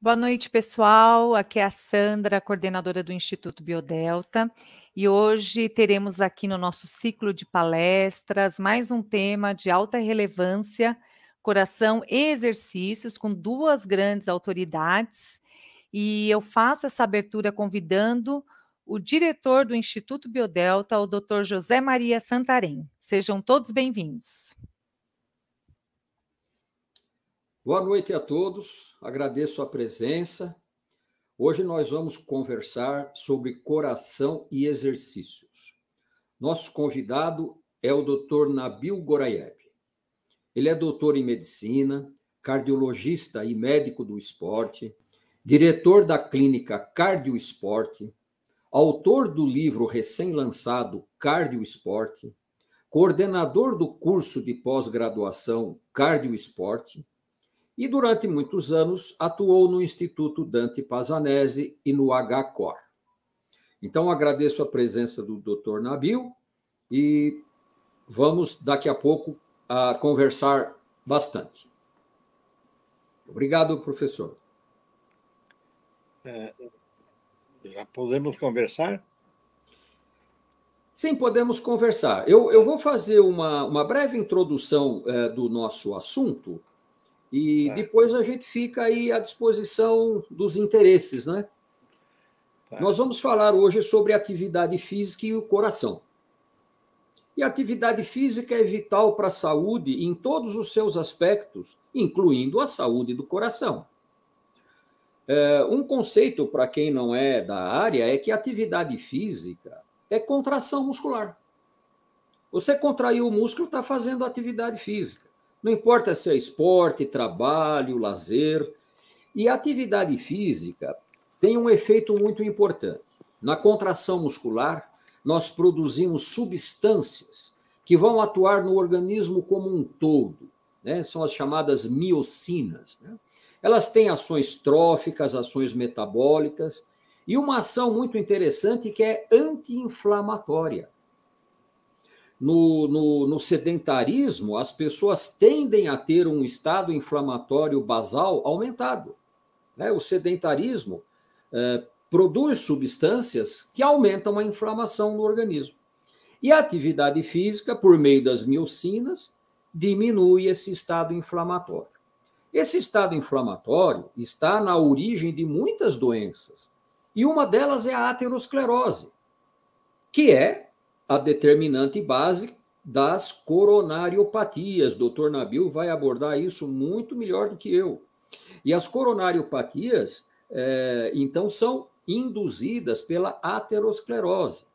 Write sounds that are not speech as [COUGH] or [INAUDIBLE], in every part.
Boa noite, pessoal. Aqui é a Sandra, coordenadora do Instituto Biodelta, e hoje teremos aqui no nosso ciclo de palestras mais um tema de alta relevância, coração e exercícios, com duas grandes autoridades. E eu faço essa abertura convidando o diretor do Instituto Biodelta, o Dr. José Maria Santarém. Sejam todos bem-vindos. Boa noite a todos, agradeço a presença. Hoje nós vamos conversar sobre coração e exercícios. Nosso convidado é o Dr. Nabil Goraieb. Ele é doutor em medicina, cardiologista e médico do esporte, diretor da clínica Cardio Esporte, autor do livro recém-lançado Cardio Esporte, coordenador do curso de pós-graduação Cardio Esporte e durante muitos anos atuou no Instituto Dante Pazanese e no HCOR. Então agradeço a presença do Dr. Nabil e vamos daqui a pouco a conversar bastante. Obrigado, professor. É, já podemos conversar? Sim, podemos conversar. Eu, eu vou fazer uma, uma breve introdução é, do nosso assunto, e é. depois a gente fica aí à disposição dos interesses, né? É. Nós vamos falar hoje sobre atividade física e o coração. E atividade física é vital para a saúde em todos os seus aspectos, incluindo a saúde do coração. É, um conceito para quem não é da área é que atividade física é contração muscular. Você contraiu o músculo, está fazendo atividade física. Não importa se é esporte, trabalho, lazer. E a atividade física tem um efeito muito importante. Na contração muscular, nós produzimos substâncias que vão atuar no organismo como um todo. Né? São as chamadas miocinas. Né? Elas têm ações tróficas, ações metabólicas e uma ação muito interessante que é anti-inflamatória no, no, no, sedentarismo, as pessoas tendem a ter um estado inflamatório basal aumentado. Né? O sedentarismo é, produz substâncias que aumentam a inflamação no organismo. E a atividade física, por meio das miocinas, diminui esse estado inflamatório. Esse estado inflamatório está na origem de muitas doenças, e uma delas é a aterosclerose, que é a determinante base das coronariopatias. Doutor Nabil vai abordar isso muito melhor do que eu. E as coronariopatias, é, então, são induzidas pela aterosclerose.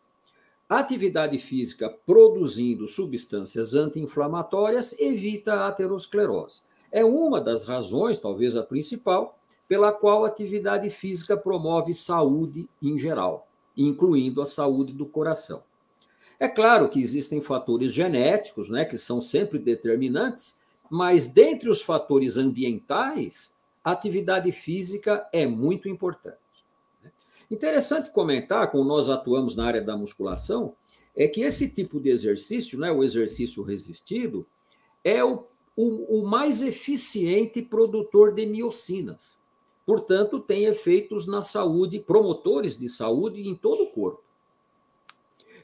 atividade física produzindo substâncias anti-inflamatórias evita a aterosclerose. É uma das razões, talvez a principal, pela qual a atividade física promove saúde em geral, incluindo a saúde do coração. É claro que existem fatores genéticos, né, que são sempre determinantes, mas dentre os fatores ambientais, a atividade física é muito importante. Né. Interessante comentar, como nós atuamos na área da musculação, é que esse tipo de exercício, né, o exercício resistido, é o, o, o mais eficiente produtor de miocinas. Portanto, tem efeitos na saúde, promotores de saúde em todo o corpo.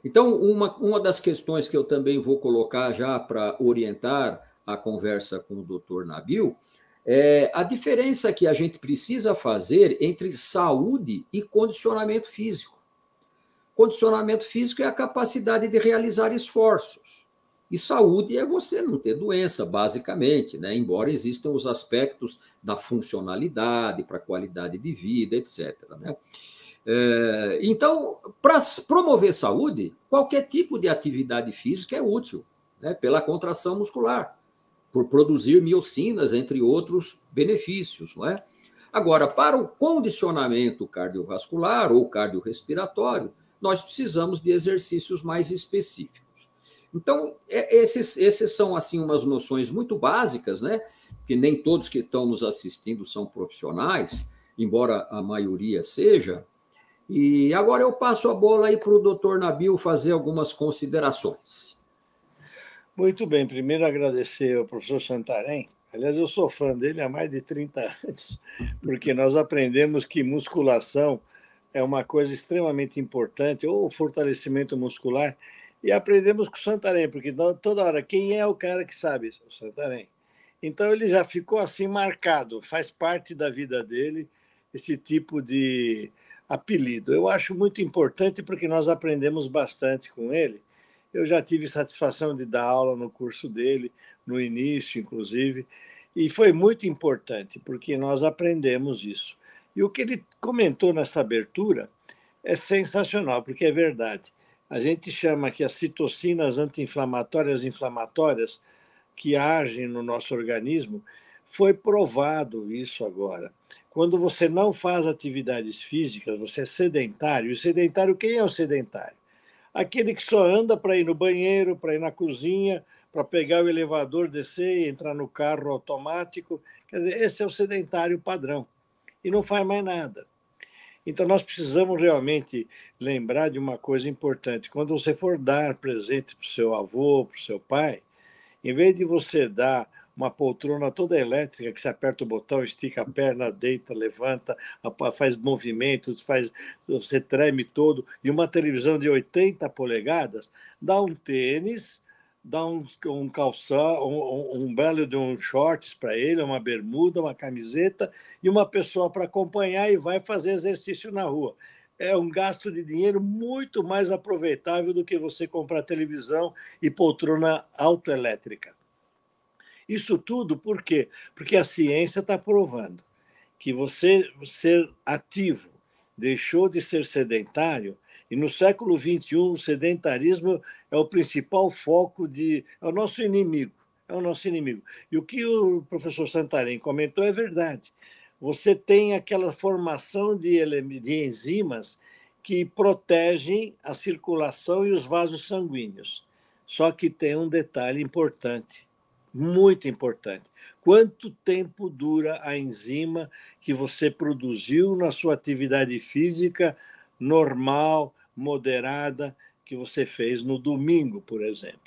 Então, uma, uma das questões que eu também vou colocar já para orientar a conversa com o doutor Nabil é a diferença que a gente precisa fazer entre saúde e condicionamento físico. Condicionamento físico é a capacidade de realizar esforços. E saúde é você não ter doença, basicamente, né? embora existam os aspectos da funcionalidade para qualidade de vida, etc. Né? É, então, para promover saúde, qualquer tipo de atividade física é útil, né, pela contração muscular, por produzir miocinas, entre outros benefícios, não é? Agora, para o condicionamento cardiovascular ou cardiorrespiratório, nós precisamos de exercícios mais específicos. Então, é, esses, esses são, assim, umas noções muito básicas, né? Que nem todos que estão nos assistindo são profissionais, embora a maioria seja, e agora eu passo a bola aí para o doutor Nabil fazer algumas considerações. Muito bem, primeiro agradecer ao professor Santarém. Aliás, eu sou fã dele há mais de 30 anos, porque nós aprendemos que musculação é uma coisa extremamente importante, ou fortalecimento muscular, e aprendemos com o Santarém, porque toda hora, quem é o cara que sabe? O Santarém. Então, ele já ficou assim marcado, faz parte da vida dele, esse tipo de, apelido. Eu acho muito importante porque nós aprendemos bastante com ele. Eu já tive satisfação de dar aula no curso dele, no início, inclusive, e foi muito importante porque nós aprendemos isso. E o que ele comentou nessa abertura é sensacional, porque é verdade. A gente chama que as citocinas anti-inflamatórias inflamatórias que agem no nosso organismo, foi provado isso agora. Quando você não faz atividades físicas, você é sedentário. E sedentário, quem é o sedentário? Aquele que só anda para ir no banheiro, para ir na cozinha, para pegar o elevador, descer e entrar no carro automático. Quer dizer, esse é o sedentário padrão e não faz mais nada. Então, nós precisamos realmente lembrar de uma coisa importante. Quando você for dar presente para o seu avô, para o seu pai, em vez de você dar uma poltrona toda elétrica que você aperta o botão, estica a perna, deita, levanta, faz movimentos, faz, você treme todo, e uma televisão de 80 polegadas, dá um tênis, dá um, um calção, um, um belo de um shorts para ele, uma bermuda, uma camiseta e uma pessoa para acompanhar e vai fazer exercício na rua é um gasto de dinheiro muito mais aproveitável do que você comprar televisão e poltrona autoelétrica. Isso tudo por quê? Porque a ciência está provando que você ser ativo deixou de ser sedentário e no século XXI o sedentarismo é o principal foco de é o nosso inimigo é o nosso inimigo e o que o professor Santarém comentou é verdade você tem aquela formação de, de enzimas que protegem a circulação e os vasos sanguíneos só que tem um detalhe importante muito importante. Quanto tempo dura a enzima que você produziu na sua atividade física normal, moderada, que você fez no domingo, por exemplo?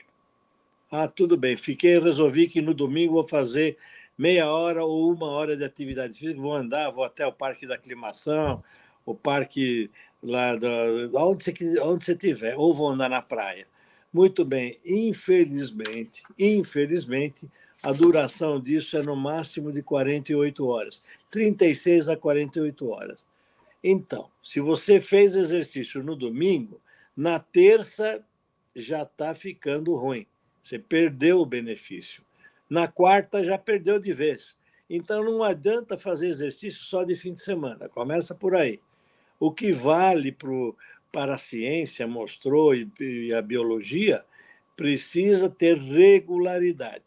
Ah, tudo bem, fiquei, resolvi que no domingo vou fazer meia hora ou uma hora de atividade física, vou andar, vou até o parque da aclimação, o parque lá, do, onde, você, onde você tiver, ou vou andar na praia. Muito bem, infelizmente, infelizmente, a duração disso é no máximo de 48 horas, 36 a 48 horas. Então, se você fez exercício no domingo, na terça já está ficando ruim, você perdeu o benefício. Na quarta já perdeu de vez. Então não adianta fazer exercício só de fim de semana, começa por aí. O que vale para o para a ciência mostrou e, e a biologia, precisa ter regularidade.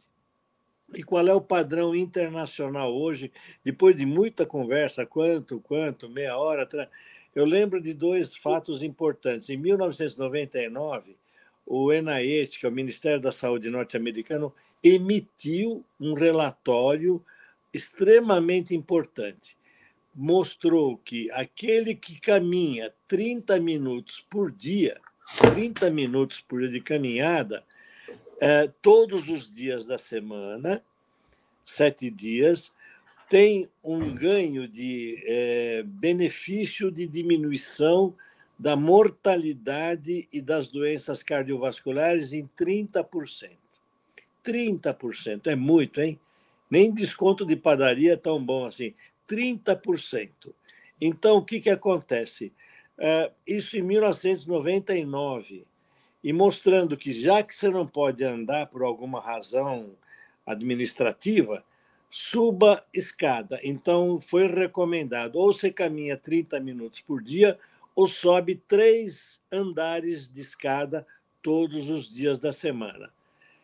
E qual é o padrão internacional hoje? Depois de muita conversa, quanto, quanto, meia hora, eu lembro de dois fatos importantes. Em 1999, o NIH, que é o Ministério da Saúde norte-americano, emitiu um relatório extremamente importante mostrou que aquele que caminha 30 minutos por dia, 30 minutos por dia de caminhada, é, todos os dias da semana, sete dias, tem um ganho de é, benefício de diminuição da mortalidade e das doenças cardiovasculares em 30%. 30% é muito, hein? Nem desconto de padaria é tão bom assim. 30%. Então, o que, que acontece? Uh, isso em 1999, e mostrando que já que você não pode andar por alguma razão administrativa, suba escada. Então, foi recomendado ou você caminha 30 minutos por dia ou sobe três andares de escada todos os dias da semana.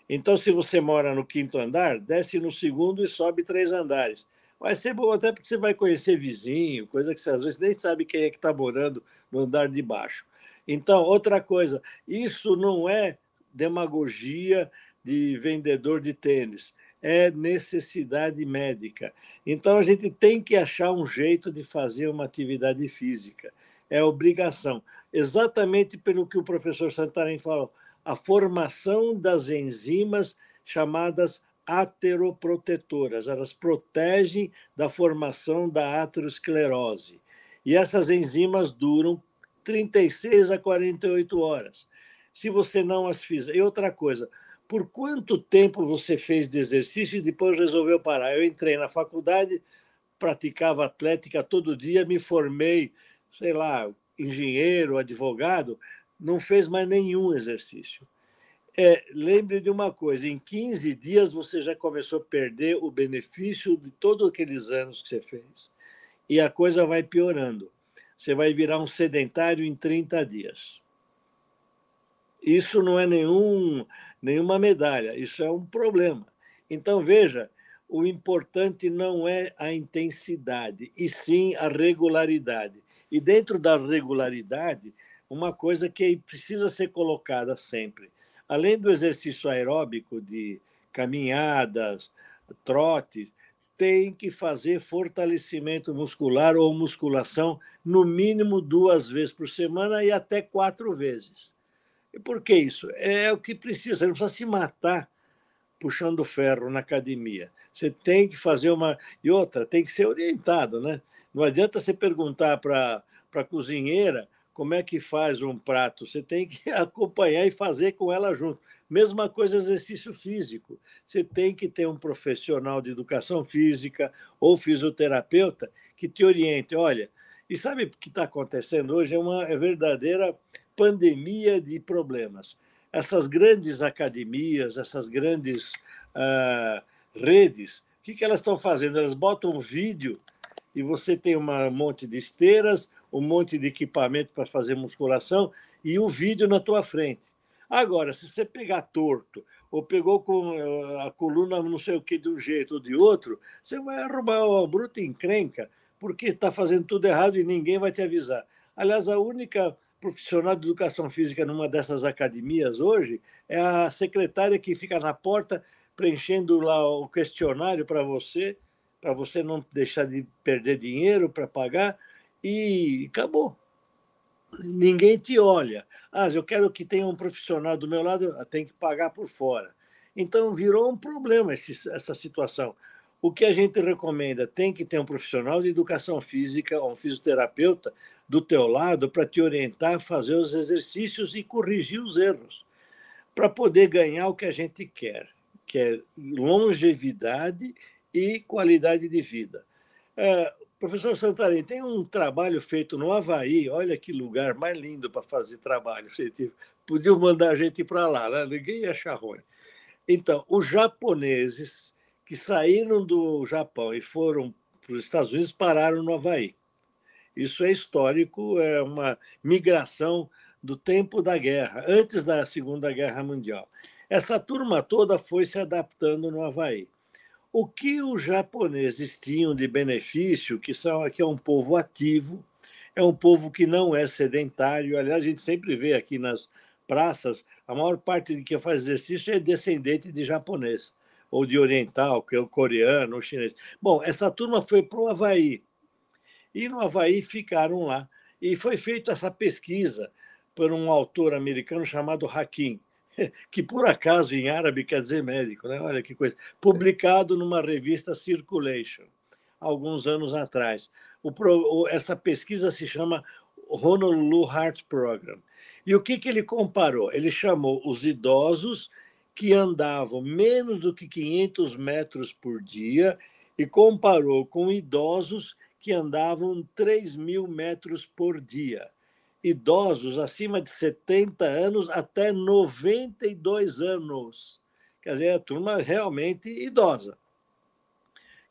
Então, se você mora no quinto andar, desce no segundo e sobe três andares. Vai ser bom até porque você vai conhecer vizinho, coisa que você às vezes nem sabe quem é que está morando no andar de baixo. Então, outra coisa, isso não é demagogia de vendedor de tênis, é necessidade médica. Então, a gente tem que achar um jeito de fazer uma atividade física, é obrigação. Exatamente pelo que o professor Santarém falou, a formação das enzimas chamadas ateroprotetoras, elas protegem da formação da aterosclerose. E essas enzimas duram 36 a 48 horas. Se você não as fizer. E outra coisa, por quanto tempo você fez de exercício e depois resolveu parar? Eu entrei na faculdade, praticava atlética todo dia, me formei, sei lá, engenheiro, advogado, não fez mais nenhum exercício. É, lembre de uma coisa: em 15 dias você já começou a perder o benefício de todos aqueles anos que você fez. E a coisa vai piorando. Você vai virar um sedentário em 30 dias. Isso não é nenhum, nenhuma medalha, isso é um problema. Então, veja: o importante não é a intensidade, e sim a regularidade. E dentro da regularidade, uma coisa que precisa ser colocada sempre além do exercício aeróbico de caminhadas, trotes, tem que fazer fortalecimento muscular ou musculação no mínimo duas vezes por semana e até quatro vezes. E por que isso? É o que precisa, você não precisa se matar puxando ferro na academia. Você tem que fazer uma. E outra, tem que ser orientado, né? Não adianta você perguntar para a cozinheira como é que faz um prato? Você tem que [LAUGHS] acompanhar e fazer com ela junto. Mesma coisa exercício físico. Você tem que ter um profissional de educação física ou fisioterapeuta que te oriente. Olha, e sabe o que está acontecendo hoje? É uma é verdadeira pandemia de problemas. Essas grandes academias, essas grandes ah, redes, o que, que elas estão fazendo? Elas botam um vídeo e você tem um monte de esteiras, um monte de equipamento para fazer musculação e o um vídeo na tua frente. Agora, se você pegar torto ou pegou com eh, a coluna não sei o que de um jeito ou de outro, você vai arrumar uma bruta encrenca porque está fazendo tudo errado e ninguém vai te avisar. Aliás, a única profissional de educação física numa dessas academias hoje é a secretária que fica na porta preenchendo lá o questionário para você, para você não deixar de perder dinheiro para pagar e acabou. Ninguém te olha. Ah, eu quero que tenha um profissional do meu lado, tem que pagar por fora. Então virou um problema esse, essa situação. O que a gente recomenda tem que ter um profissional de educação física, um fisioterapeuta do teu lado para te orientar, fazer os exercícios e corrigir os erros, para poder ganhar o que a gente quer, que é longevidade e qualidade de vida. É, Professor Santarém, tem um trabalho feito no Havaí, olha que lugar mais lindo para fazer trabalho científico. Podiam mandar a gente para lá, né? ninguém ia achar ruim. Então, os japoneses que saíram do Japão e foram para os Estados Unidos pararam no Havaí. Isso é histórico, é uma migração do tempo da guerra, antes da Segunda Guerra Mundial. Essa turma toda foi se adaptando no Havaí o que os japoneses tinham de benefício, que são aqui é um povo ativo, é um povo que não é sedentário. Aliás, a gente sempre vê aqui nas praças, a maior parte de quem faz exercício é descendente de japonês ou de oriental, que é o coreano, o chinês. Bom, essa turma foi para o Havaí. E no Havaí ficaram lá. E foi feita essa pesquisa por um autor americano chamado Hakim. [LAUGHS] que por acaso em árabe quer dizer médico, né? Olha que coisa. Publicado numa revista Circulation, alguns anos atrás. essa pesquisa se chama Honolulu Heart Program. E o que, que ele comparou? Ele chamou os idosos que andavam menos do que 500 metros por dia e comparou com idosos que andavam 3 mil metros por dia idosos acima de 70 anos até 92 anos. Quer dizer, a turma realmente idosa.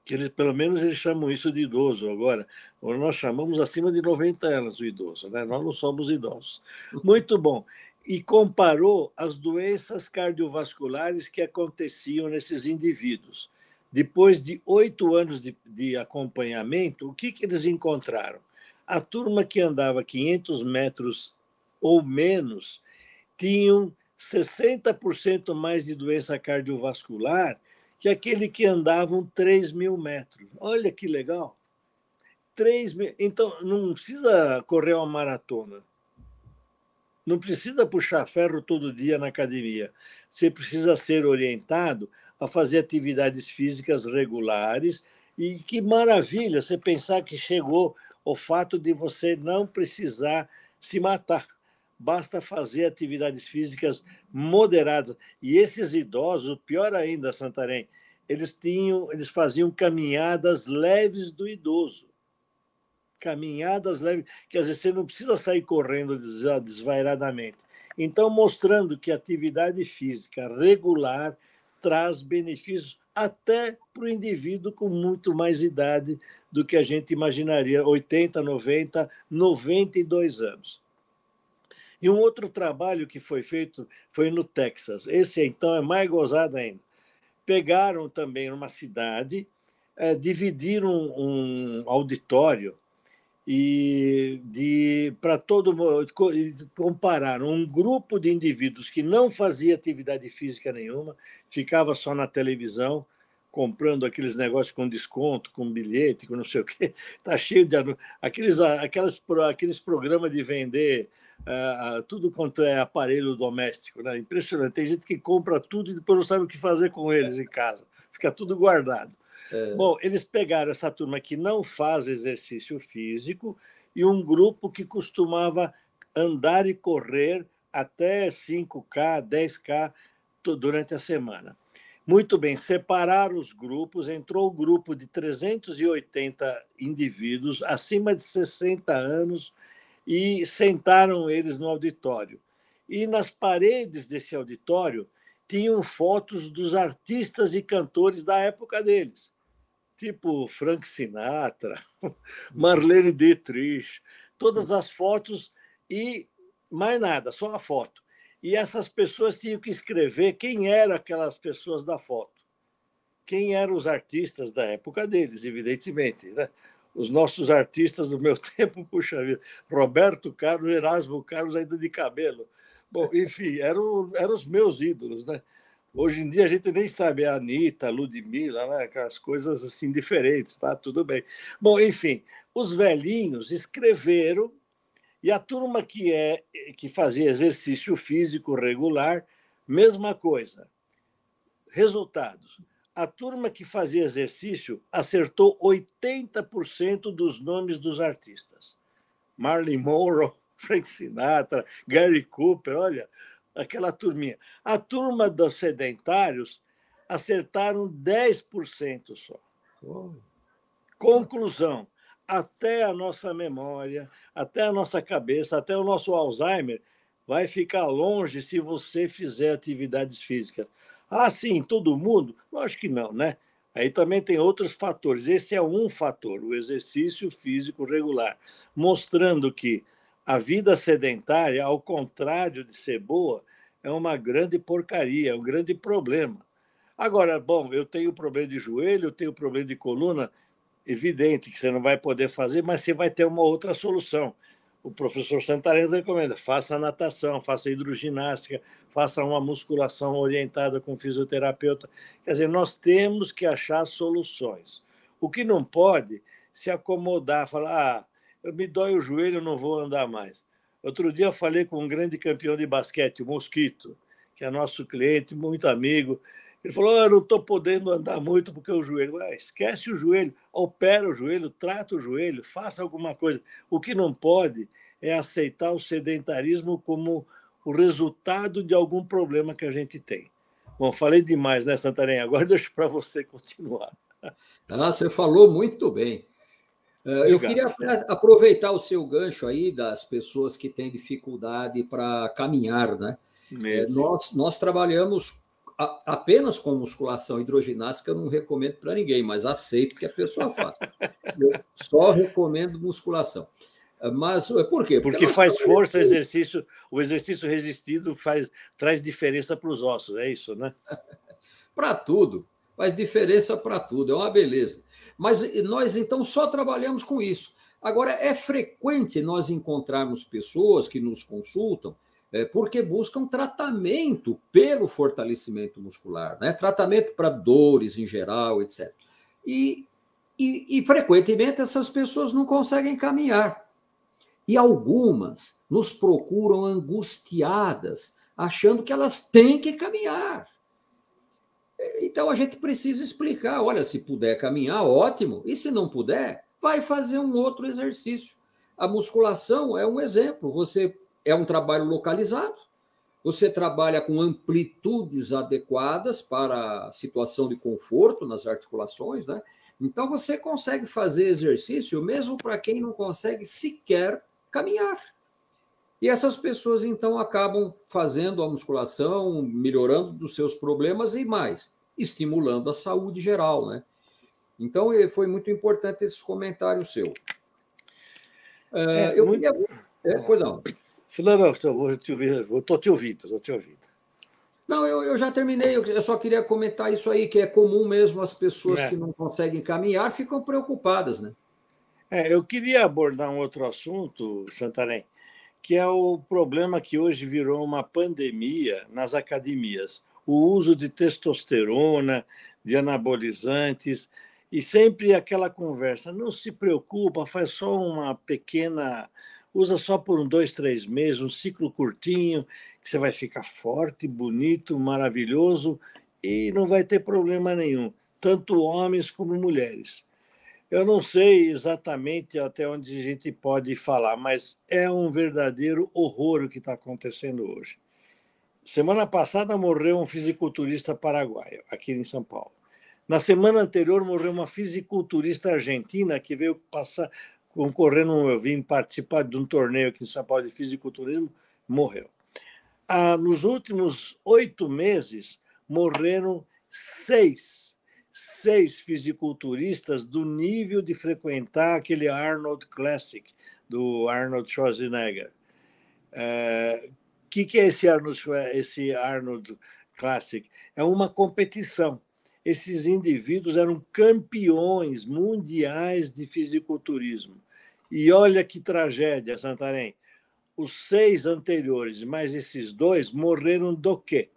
Que eles, pelo menos eles chamam isso de idoso agora. Ou nós chamamos acima de 90 anos o idoso, né? Nós não somos idosos. Muito bom. E comparou as doenças cardiovasculares que aconteciam nesses indivíduos. Depois de oito anos de, de acompanhamento, o que, que eles encontraram? a turma que andava 500 metros ou menos tinham 60% mais de doença cardiovascular que aquele que andavam 3 mil metros. Olha que legal! 3 mil. Então, não precisa correr uma maratona. Não precisa puxar ferro todo dia na academia. Você precisa ser orientado a fazer atividades físicas regulares. E que maravilha você pensar que chegou o fato de você não precisar se matar. Basta fazer atividades físicas moderadas. E esses idosos, pior ainda, Santarém, eles tinham, eles faziam caminhadas leves do idoso. Caminhadas leves, quer dizer, você não precisa sair correndo desvairadamente. Então, mostrando que atividade física regular traz benefícios até para o indivíduo com muito mais idade do que a gente imaginaria 80, 90, 92 anos. E um outro trabalho que foi feito foi no Texas. Esse, então, é mais gozado ainda. Pegaram também uma cidade, é, dividiram um auditório e de para todo comparar um grupo de indivíduos que não fazia atividade física nenhuma, ficava só na televisão, comprando aqueles negócios com desconto, com bilhete, com não sei o quê. Está [LAUGHS] cheio de aqueles, ah, aquelas, aqueles programas de vender uh, tudo quanto é aparelho doméstico. Né? Impressionante. Tem gente que compra tudo e depois não sabe o que fazer com eles em casa. Fica tudo guardado. É. Bom, eles pegaram essa turma que não faz exercício físico e um grupo que costumava andar e correr até 5K, 10K durante a semana. Muito bem, separaram os grupos, entrou o um grupo de 380 indivíduos acima de 60 anos e sentaram eles no auditório. E nas paredes desse auditório tinham fotos dos artistas e cantores da época deles tipo Frank Sinatra, [LAUGHS] uhum. Marlene Dietrich, todas uhum. as fotos e mais nada, só a foto. E essas pessoas tinham que escrever quem eram aquelas pessoas da foto, quem eram os artistas da época deles, evidentemente. Né? Os nossos artistas do meu [LAUGHS] tempo, puxa vida, Roberto Carlos, Erasmo Carlos, ainda de cabelo. Bom, enfim, eram, eram os meus ídolos, né? Hoje em dia a gente nem sabe, é a Anitta, Ludmilla, né? Aquelas coisas assim diferentes, tá? Tudo bem. Bom, enfim, os velhinhos escreveram e a turma que, é, que fazia exercício físico regular, mesma coisa. Resultados. A turma que fazia exercício acertou 80% dos nomes dos artistas. Marilyn Monroe, [LAUGHS] Frank Sinatra, Gary Cooper, olha, aquela turminha. A turma dos sedentários acertaram 10% só. Oh. Conclusão: até a nossa memória, até a nossa cabeça, até o nosso Alzheimer vai ficar longe se você fizer atividades físicas. Ah, sim, todo mundo? Lógico que não, né? Aí também tem outros fatores. Esse é um fator, o exercício físico regular, mostrando que a vida sedentária, ao contrário de ser boa, é uma grande porcaria, é um grande problema. Agora, bom, eu tenho problema de joelho, eu tenho problema de coluna, evidente que você não vai poder fazer, mas você vai ter uma outra solução. O professor Santareno recomenda: faça natação, faça hidroginástica, faça uma musculação orientada com fisioterapeuta. Quer dizer, nós temos que achar soluções. O que não pode é se acomodar, falar, ah, eu me dói o joelho, eu não vou andar mais. Outro dia eu falei com um grande campeão de basquete, o Mosquito, que é nosso cliente, muito amigo. Ele falou: oh, Eu não estou podendo andar muito porque o joelho. Ah, esquece o joelho, opera o joelho, trata o joelho, faça alguma coisa. O que não pode é aceitar o sedentarismo como o resultado de algum problema que a gente tem. Bom, falei demais, né, Santarém? Agora [LAUGHS] deixo para você continuar. Ah, você falou muito bem. É, eu queria aproveitar o seu gancho aí das pessoas que têm dificuldade para caminhar, né? É, nós, nós trabalhamos apenas com musculação hidroginástica eu não recomendo para ninguém, mas aceito que a pessoa faça. [LAUGHS] eu só recomendo musculação. Mas eh, por quê? Porque, Porque faz força, o exercício, o exercício resistido faz, traz diferença para os ossos, é isso, né? [LAUGHS] para tudo, faz diferença para tudo, é uma beleza. Mas nós então só trabalhamos com isso. Agora, é frequente nós encontrarmos pessoas que nos consultam é, porque buscam tratamento pelo fortalecimento muscular, né? tratamento para dores em geral, etc. E, e, e frequentemente essas pessoas não conseguem caminhar. E algumas nos procuram angustiadas, achando que elas têm que caminhar. Então a gente precisa explicar: olha, se puder caminhar, ótimo, e se não puder, vai fazer um outro exercício. A musculação é um exemplo. Você é um trabalho localizado, você trabalha com amplitudes adequadas para a situação de conforto nas articulações, né? Então você consegue fazer exercício mesmo para quem não consegue sequer caminhar. E essas pessoas então acabam fazendo a musculação, melhorando dos seus problemas e mais, estimulando a saúde geral, né? Então foi muito importante esse comentário seu. É, é eu muito... queria... é, pois não. Filano, estou te ouvindo, estou te ouvindo. Não, eu, eu, já terminei, eu só queria comentar isso aí, que é comum mesmo as pessoas é. que não conseguem caminhar ficam preocupadas, né? É, eu queria abordar um outro assunto, Santarém, que é o problema que hoje virou uma pandemia nas academias. O uso de testosterona, de anabolizantes, e sempre aquela conversa: não se preocupa, faz só uma pequena. Usa só por um, dois, três meses, um ciclo curtinho, que você vai ficar forte, bonito, maravilhoso e não vai ter problema nenhum, tanto homens como mulheres. Eu não sei exatamente até onde a gente pode falar, mas é um verdadeiro horror o que está acontecendo hoje. Semana passada morreu um fisiculturista paraguaio, aqui em São Paulo. Na semana anterior morreu uma fisiculturista argentina que veio passar, concorrendo, eu vim participar de um torneio aqui em São Paulo de fisiculturismo, morreu. Ah, nos últimos oito meses, morreram seis seis fisiculturistas do nível de frequentar aquele Arnold Classic do Arnold Schwarzenegger. O é, que, que é esse Arnold, esse Arnold Classic? É uma competição. Esses indivíduos eram campeões mundiais de fisiculturismo. E olha que tragédia, Santarém. Os seis anteriores, mais esses dois, morreram do quê?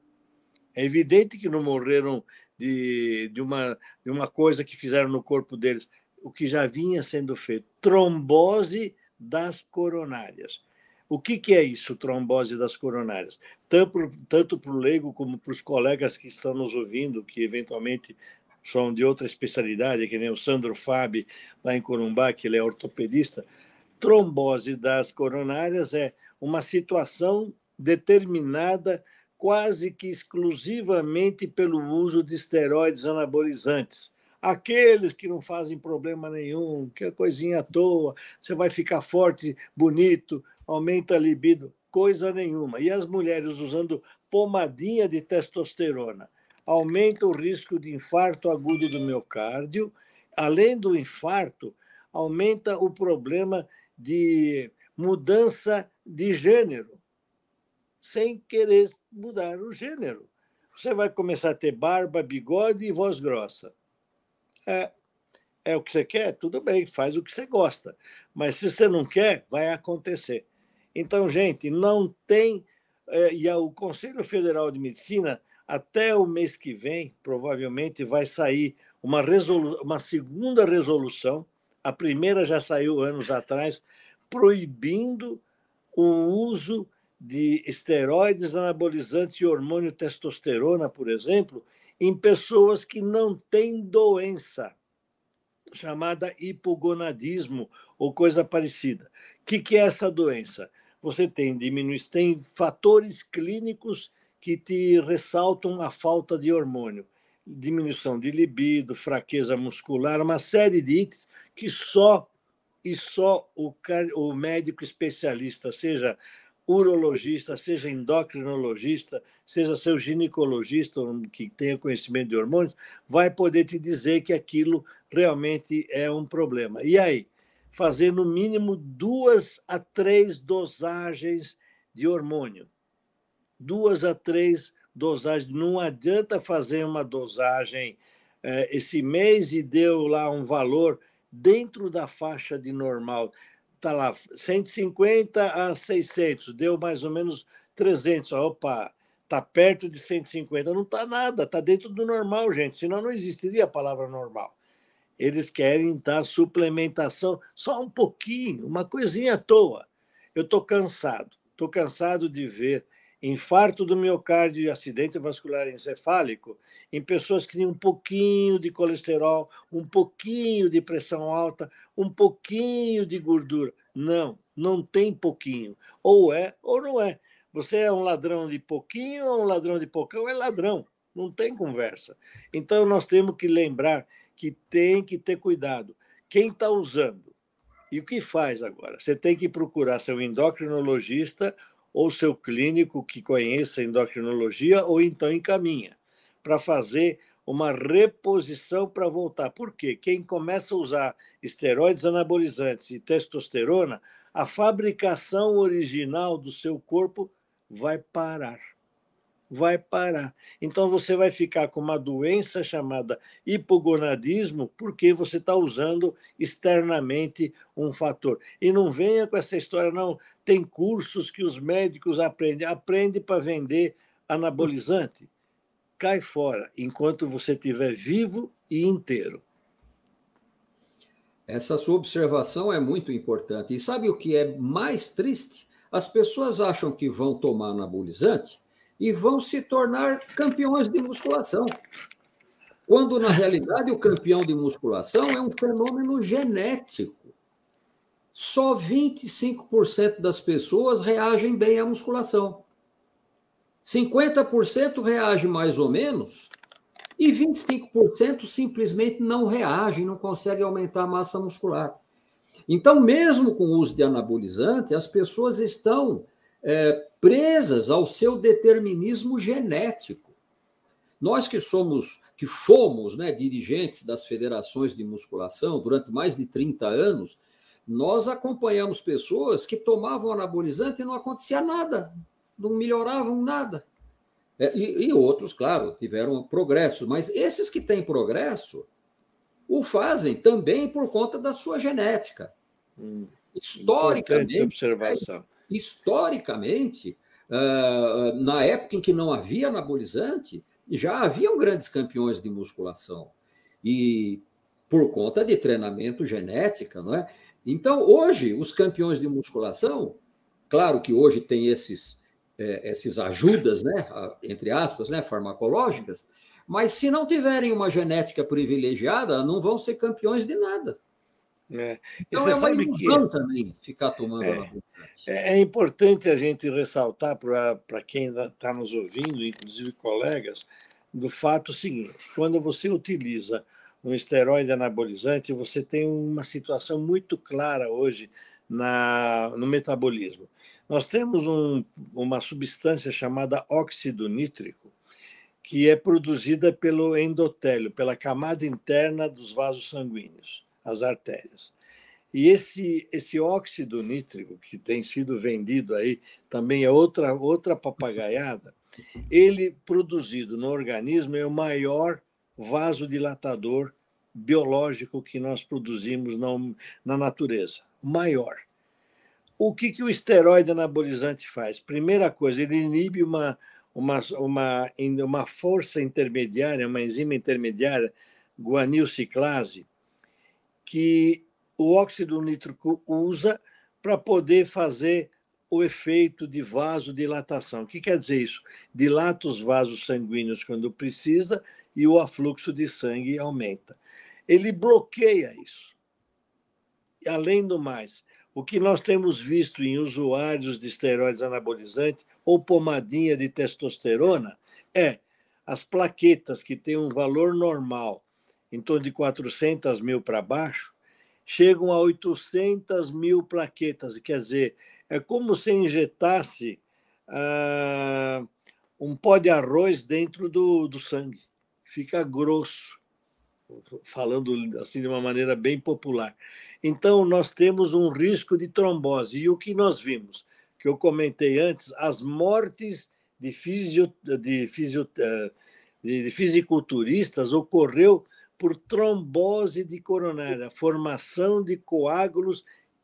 É evidente que não morreram de, de, uma, de uma coisa que fizeram no corpo deles, o que já vinha sendo feito: trombose das coronárias. O que, que, é isso, trombose das coronárias? Tanto para o leigo como para os colegas que estão nos ouvindo, que eventualmente são de outra especialidade, que nem o Sandro Fabi, lá em Corumbá, que ele é ortopedista. Trombose das coronárias é uma situação determinada quase que exclusivamente pelo uso de esteroides anabolizantes. Aqueles que não fazem problema nenhum, que é coisinha à toa, você vai ficar forte, bonito, aumenta a libido, coisa nenhuma. E as mulheres usando pomadinha de testosterona aumenta o risco de infarto agudo do miocárdio. Além do infarto, aumenta o problema de mudança de gênero sem querer mudar o gênero. Você vai começar a ter barba, bigode e voz grossa. É, é o que você quer? Tudo bem, faz o que você gosta. Mas se você não quer, vai acontecer. Então, gente, não tem. É, e o Conselho Federal de Medicina, até o mês que vem, provavelmente vai sair uma, resolu uma segunda resolução. A primeira já saiu anos atrás, proibindo o uso de esteroides, anabolizantes e hormônio testosterona, por exemplo, em pessoas que não têm doença, chamada hipogonadismo ou coisa parecida. O que, que é essa doença? Você tem diminuição, tem fatores clínicos que te ressaltam a falta de hormônio, diminuição de libido, fraqueza muscular, uma série de itens que só e só o, o médico especialista, seja urologista, seja endocrinologista, seja seu ginecologista que tenha conhecimento de hormônios, vai poder te dizer que aquilo realmente é um problema. E aí, fazer no mínimo duas a três dosagens de hormônio. Duas a três dosagens. Não adianta fazer uma dosagem eh, esse mês e deu lá um valor dentro da faixa de normal tá lá, 150 a 600, deu mais ou menos 300. Opa, tá perto de 150, não tá nada, tá dentro do normal, gente, senão não existiria a palavra normal. Eles querem dar suplementação só um pouquinho, uma coisinha à toa. Eu tô cansado, tô cansado de ver infarto do miocárdio e acidente vascular encefálico em pessoas que têm um pouquinho de colesterol, um pouquinho de pressão alta, um pouquinho de gordura. Não, não tem pouquinho. Ou é ou não é. Você é um ladrão de pouquinho ou um ladrão de poucão? é ladrão. Não tem conversa. Então nós temos que lembrar que tem que ter cuidado. Quem está usando? E o que faz agora? Você tem que procurar seu endocrinologista ou seu clínico que conheça endocrinologia, ou então encaminha para fazer uma reposição para voltar. Por quê? Quem começa a usar esteroides anabolizantes e testosterona, a fabricação original do seu corpo vai parar vai parar. Então você vai ficar com uma doença chamada hipogonadismo, porque você está usando externamente um fator. E não venha com essa história, não. Tem cursos que os médicos aprendem. Aprende para vender anabolizante. Cai fora, enquanto você estiver vivo e inteiro. Essa sua observação é muito importante. E sabe o que é mais triste? As pessoas acham que vão tomar anabolizante e vão se tornar campeões de musculação. Quando, na realidade, o campeão de musculação é um fenômeno genético. Só 25% das pessoas reagem bem à musculação. 50% reage mais ou menos, e 25% simplesmente não reagem, não conseguem aumentar a massa muscular. Então, mesmo com o uso de anabolizante, as pessoas estão é, presas ao seu determinismo genético. Nós que somos, que fomos né, dirigentes das federações de musculação durante mais de 30 anos, nós acompanhamos pessoas que tomavam anabolizante e não acontecia nada, não melhoravam nada. É, e, e, outros, claro, tiveram progresso, mas esses que têm progresso o fazem também por conta da sua genética. Hum, Historicamente, observação historicamente, ah, na época em que não havia anabolizante, já haviam grandes campeões de musculação. E por conta de treinamento genética, não é? Então, hoje, os campeões de musculação, claro que hoje tem esses, é, esses ajudas, né, entre aspas, né, farmacológicas, mas se não tiverem uma genética privilegiada, não vão ser campeões de nada. É. Então, é uma ilusão que... também ficar tomando é. É, é importante a gente ressaltar para quem está nos ouvindo, inclusive colegas, do fato seguinte: quando você utiliza um esteroide anabolizante, você tem uma situação muito clara hoje na, no metabolismo. Nós temos um, uma substância chamada óxido nítrico, que é produzida pelo endotélio, pela camada interna dos vasos sanguíneos, as artérias. E esse, esse óxido nítrico que tem sido vendido aí também é outra, outra papagaiada. Ele produzido no organismo é o maior vasodilatador biológico que nós produzimos na, na natureza. Maior. O que, que o esteroide anabolizante faz? Primeira coisa, ele inibe uma, uma, uma, uma força intermediária, uma enzima intermediária, guanilciclase, que o óxido nítrico usa para poder fazer o efeito de vasodilatação. O que quer dizer isso? Dilata os vasos sanguíneos quando precisa e o afluxo de sangue aumenta. Ele bloqueia isso. E, além do mais, o que nós temos visto em usuários de esteroides anabolizantes ou pomadinha de testosterona é as plaquetas que têm um valor normal em torno de 400 mil para baixo, chegam a 800 mil plaquetas. Quer dizer, é como se injetasse ah, um pó de arroz dentro do, do sangue. Fica grosso, falando assim de uma maneira bem popular. Então, nós temos um risco de trombose. E o que nós vimos? Que eu comentei antes, as mortes de, fisio, de, fisio, eh, de fisiculturistas ocorreu por trombose de coronária, formação de coágulos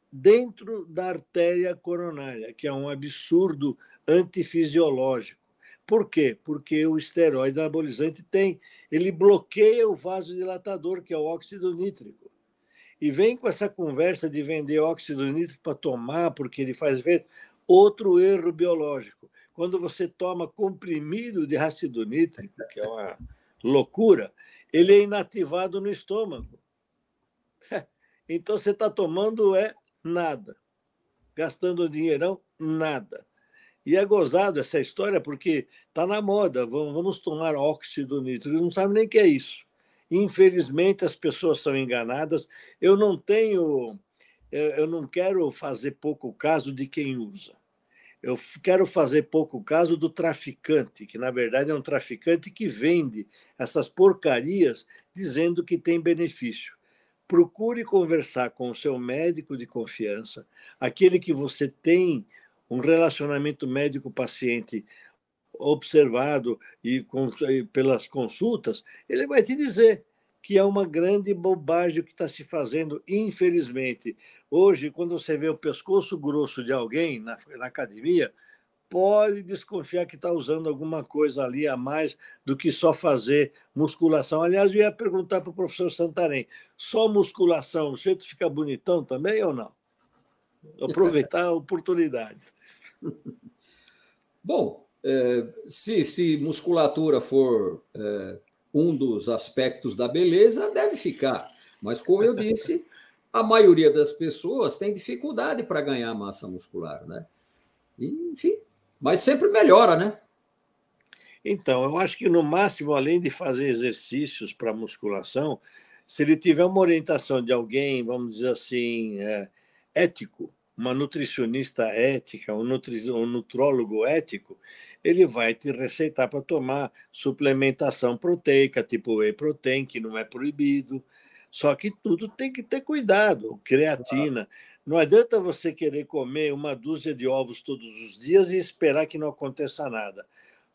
dentro da artéria coronária, que é um absurdo antifisiológico. Por quê? Porque o esteroide anabolizante tem, ele bloqueia o vasodilatador, que é o óxido nítrico. E vem com essa conversa de vender óxido nítrico para tomar, porque ele faz ver Outro erro biológico. Quando você toma comprimido de ácido nítrico, que é uma loucura, ele é inativado no estômago. [LAUGHS] Então você está tomando é nada, gastando dinheirão nada. E é gozado essa história porque está na moda. Vamos tomar óxido nítrico, não sabe nem o que é isso. Infelizmente as pessoas são enganadas. Eu não tenho, eu não quero fazer pouco caso de quem usa. Eu quero fazer pouco caso do traficante, que na verdade é um traficante que vende essas porcarias dizendo que tem benefício. Procure conversar com o seu médico de confiança, aquele que você tem um relacionamento médico-paciente observado e, com, e pelas consultas, ele vai te dizer que é uma grande bobagem que está se fazendo, infelizmente. Hoje, quando você vê o pescoço grosso de alguém na, na academia, pode desconfiar que está usando alguma coisa ali a mais do que só fazer musculação. Aliás, eu ia perguntar para o professor Santarém: só musculação, o jeito fica bonitão também ou não? Aproveitar a oportunidade. [LAUGHS] Bom, eh, se, se musculatura for eh, um dos aspectos da beleza deve ficar. Mas, como eu disse, a maioria das pessoas tem dificuldade para ganhar massa muscular, né? Enfim, mas sempre melhora, né? Então, eu acho que no máximo, além de fazer exercícios para musculação, se ele tiver uma orientação de alguém, vamos dizer assim, é, ético, uma nutricionista ética, um, nutri, um nutrólogo ético, ele vai te receitar para tomar suplementação proteica, tipo whey protein, que não é proibido. Só que tudo tem que ter cuidado, creatina. Não adianta você querer comer uma dúzia de ovos todos os dias e esperar que não aconteça nada.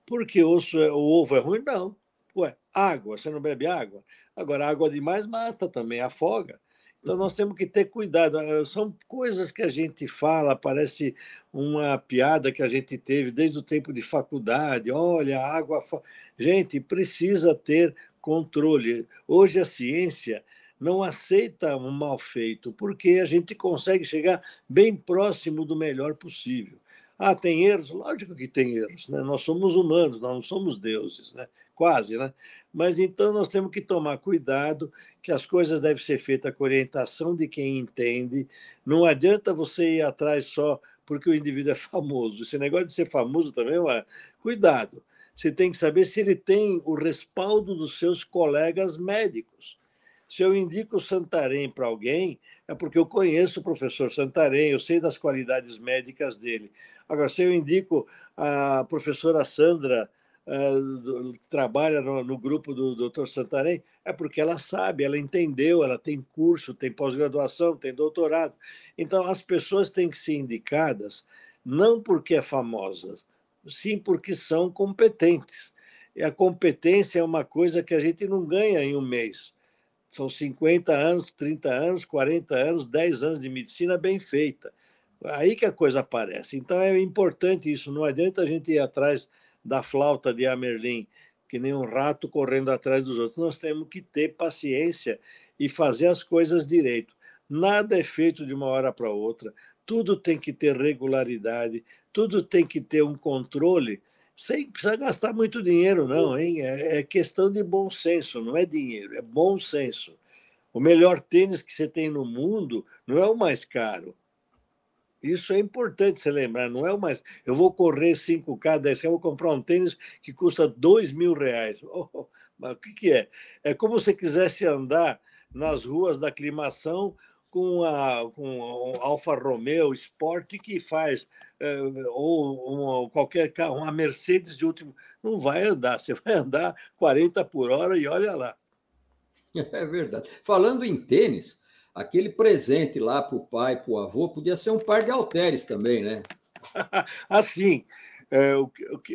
Porque é, o ovo é ruim? Não. Ué, água, você não bebe água? Agora, água demais mata também, afoga. Então nós temos que ter cuidado. Ah, são coisas que a gente fala, parece uma piada que a gente teve desde o tempo de faculdade. Olha, a água. Fa... Gente, precisa ter controle. Hoje a ciência não aceita um mal feito, porque a gente consegue chegar bem próximo do melhor possível. Ah, tem erros? Lógico que tem erros, né? Nós somos humanos, nós não somos deuses, né? quase, né? Mas então nós temos que tomar cuidado que as coisas devem ser feitas com orientação de quem entende. Não adianta você ir atrás só porque o indivíduo é famoso. Esse negócio de ser famoso também é Cuidado, você tem que saber se ele tem o respaldo dos seus colegas médicos. Se eu indico Santarém para alguém, é porque eu conheço o professor Santarém, eu sei das qualidades médicas dele. Agora, se eu indico a professora Sandra ah, trabalha no, no, grupo do Dr. Santarém, é porque ela sabe, ela entendeu, ela tem curso, tem pós-graduação, tem doutorado. Então, as pessoas têm que ser indicadas não porque é famosas, sim porque são competentes. E a competência é uma coisa que a gente não ganha em um mês. São 50 anos, 30 anos, 40 anos, 10 anos de medicina bem feita. Aí que a coisa aparece. Então é importante isso, não adianta a gente ir atrás da flauta de Amerlin, que nem um rato correndo atrás dos outros. Nós temos que ter paciência e fazer as coisas direito. Nada é feito de uma hora para outra, tudo tem que ter regularidade, tudo tem que ter um controle, sem precisar gastar muito dinheiro, não, hein? É, é questão de bom senso, não é dinheiro, é bom senso. O melhor tênis que você tem no mundo não é o mais caro, isso é importante você lembrar, não é o mais. Eu vou correr 5K, 10K, eu vou comprar um tênis que custa 2 mil reais. [LAUGHS] Oh, mas o que, que é? É como se quisesse andar nas ruas da aclimação com a com a Alfa Romeo Sport que faz eh, ou uma, qualquer carro, uma Mercedes de último, não vai andar, [LAUGHS] você vai andar 40 por hora e olha lá. É verdade. Falando em tênis, aquele presente lá para o pai, para o avô, podia ser um par de halteres também, né? [LAUGHS] assim, é, o,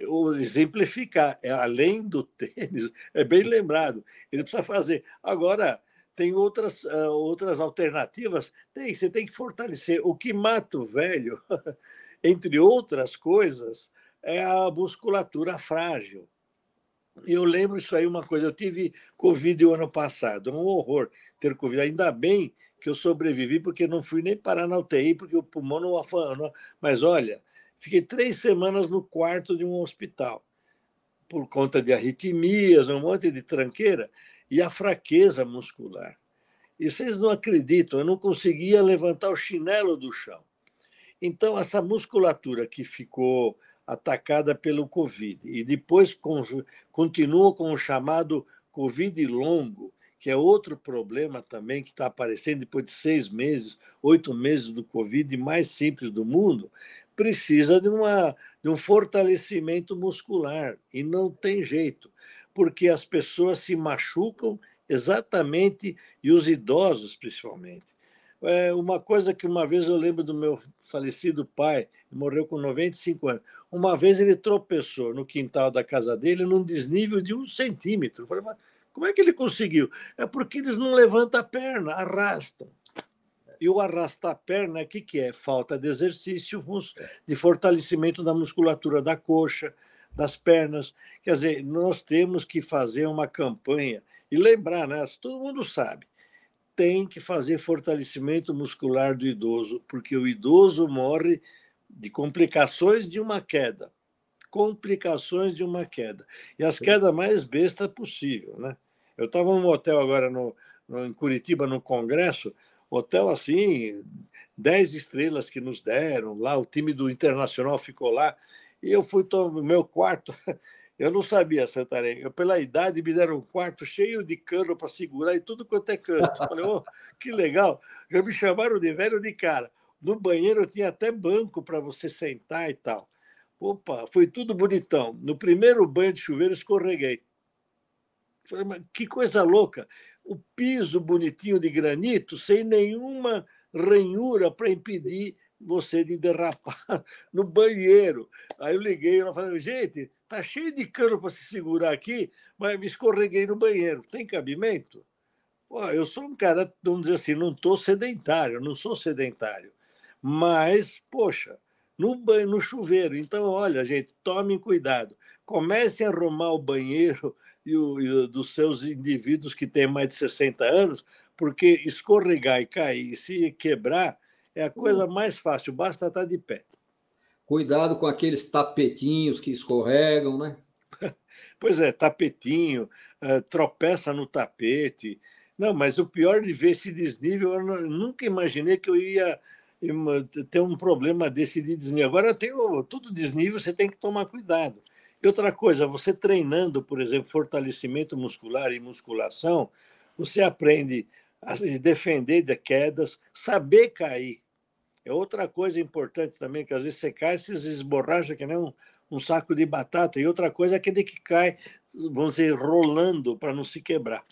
o, o, exemplificar, é, além do [LAUGHS] tênis, é bem lembrado, ele precisa fazer. Agora, tem outras, uh, outras alternativas? Tem, você tem que fortalecer. O que mata o velho, [LAUGHS] entre outras coisas, é a musculatura frágil. Eu lembro isso aí, uma coisa, eu tive Covid o ano passado, um horror ter Covid. Ainda bem que eu sobrevivi porque não fui nem parar na UTI, porque o pulmão não afanou. Mas olha, fiquei três semanas no quarto de um hospital, por conta de arritmias, um monte de tranqueira, e a fraqueza muscular. E vocês não acreditam, eu não conseguia levantar o chinelo do chão. Então, essa musculatura que ficou atacada pelo Covid e depois continua com o chamado Covid longo, que é outro problema também que está aparecendo depois de seis meses, oito meses do Covid, mais simples do mundo, precisa de, uma, de um fortalecimento muscular. E não tem jeito, porque as pessoas se machucam exatamente, e os idosos principalmente. É uma coisa que uma vez eu lembro do meu falecido pai, morreu com 95 anos. Uma vez ele tropeçou no quintal da casa dele num desnível de um centímetro. Eu falei, mas como é que ele conseguiu? É porque eles não levantam a perna, arrastam. E o arrastar a perna, o que, que é? Falta de exercício, de fortalecimento da musculatura da coxa, das pernas. Quer dizer, nós temos que fazer uma campanha e lembrar, né? Todo mundo sabe, tem que fazer fortalecimento muscular do idoso, porque o idoso morre de complicações de uma queda. Complicações de uma queda. E as quedas mais bestas possível, né? Eu estava num hotel agora no, no, em Curitiba, no Congresso, hotel assim, 10 estrelas que nos deram lá, o time do Internacional ficou lá, e eu fui no meu quarto. [LAUGHS] Eu não sabia, Santarém. Eu, pela idade, me deram um quarto cheio de cano para segurar e tudo quanto é canto. Eu falei, oh, que legal. Já me chamaram de velho de cara. No banheiro tinha até banco para você sentar e tal. Opa, foi tudo bonitão. No primeiro banho de chuveiro escorreguei que coisa louca! O piso bonitinho de granito, sem nenhuma ranhura para impedir você de derrapar [LAUGHS] no banheiro. Aí eu liguei, ela falou, gente, tá cheio de cano para se segurar aqui, mas me escorreguei no banheiro. Tem cabimento? Pô, eu sou um cara, vamos dizer assim, não estou sedentário, não sou sedentário. Mas, poxa, no, banho, no chuveiro. Então, olha, gente, tomem cuidado. Comecem a arrumar o banheiro e, o, e dos seus indivíduos que têm mais de 60 anos, porque escorregar e cair e se quebrar é a coisa hum. mais fácil, basta estar tá de pé. Cuidado com aqueles tapetinhos que escorregam, né? [LAUGHS] pois é, tapetinho, eh, tropeça no tapete. Não, mas o pior de ver esse desnível, eu nunca imaginei que eu ia ter um problema desse de desnível. Agora eu tenho tudo desnível, você tem que tomar cuidado. E outra coisa, você treinando, por exemplo, fortalecimento muscular e musculação, você aprende a se defender de quedas, saber cair. É outra coisa importante também, que às vezes você cai e se esborracha que nem um, um saco de batata. E outra coisa é aquele que cai, vamos dizer, rolando para não se quebrar.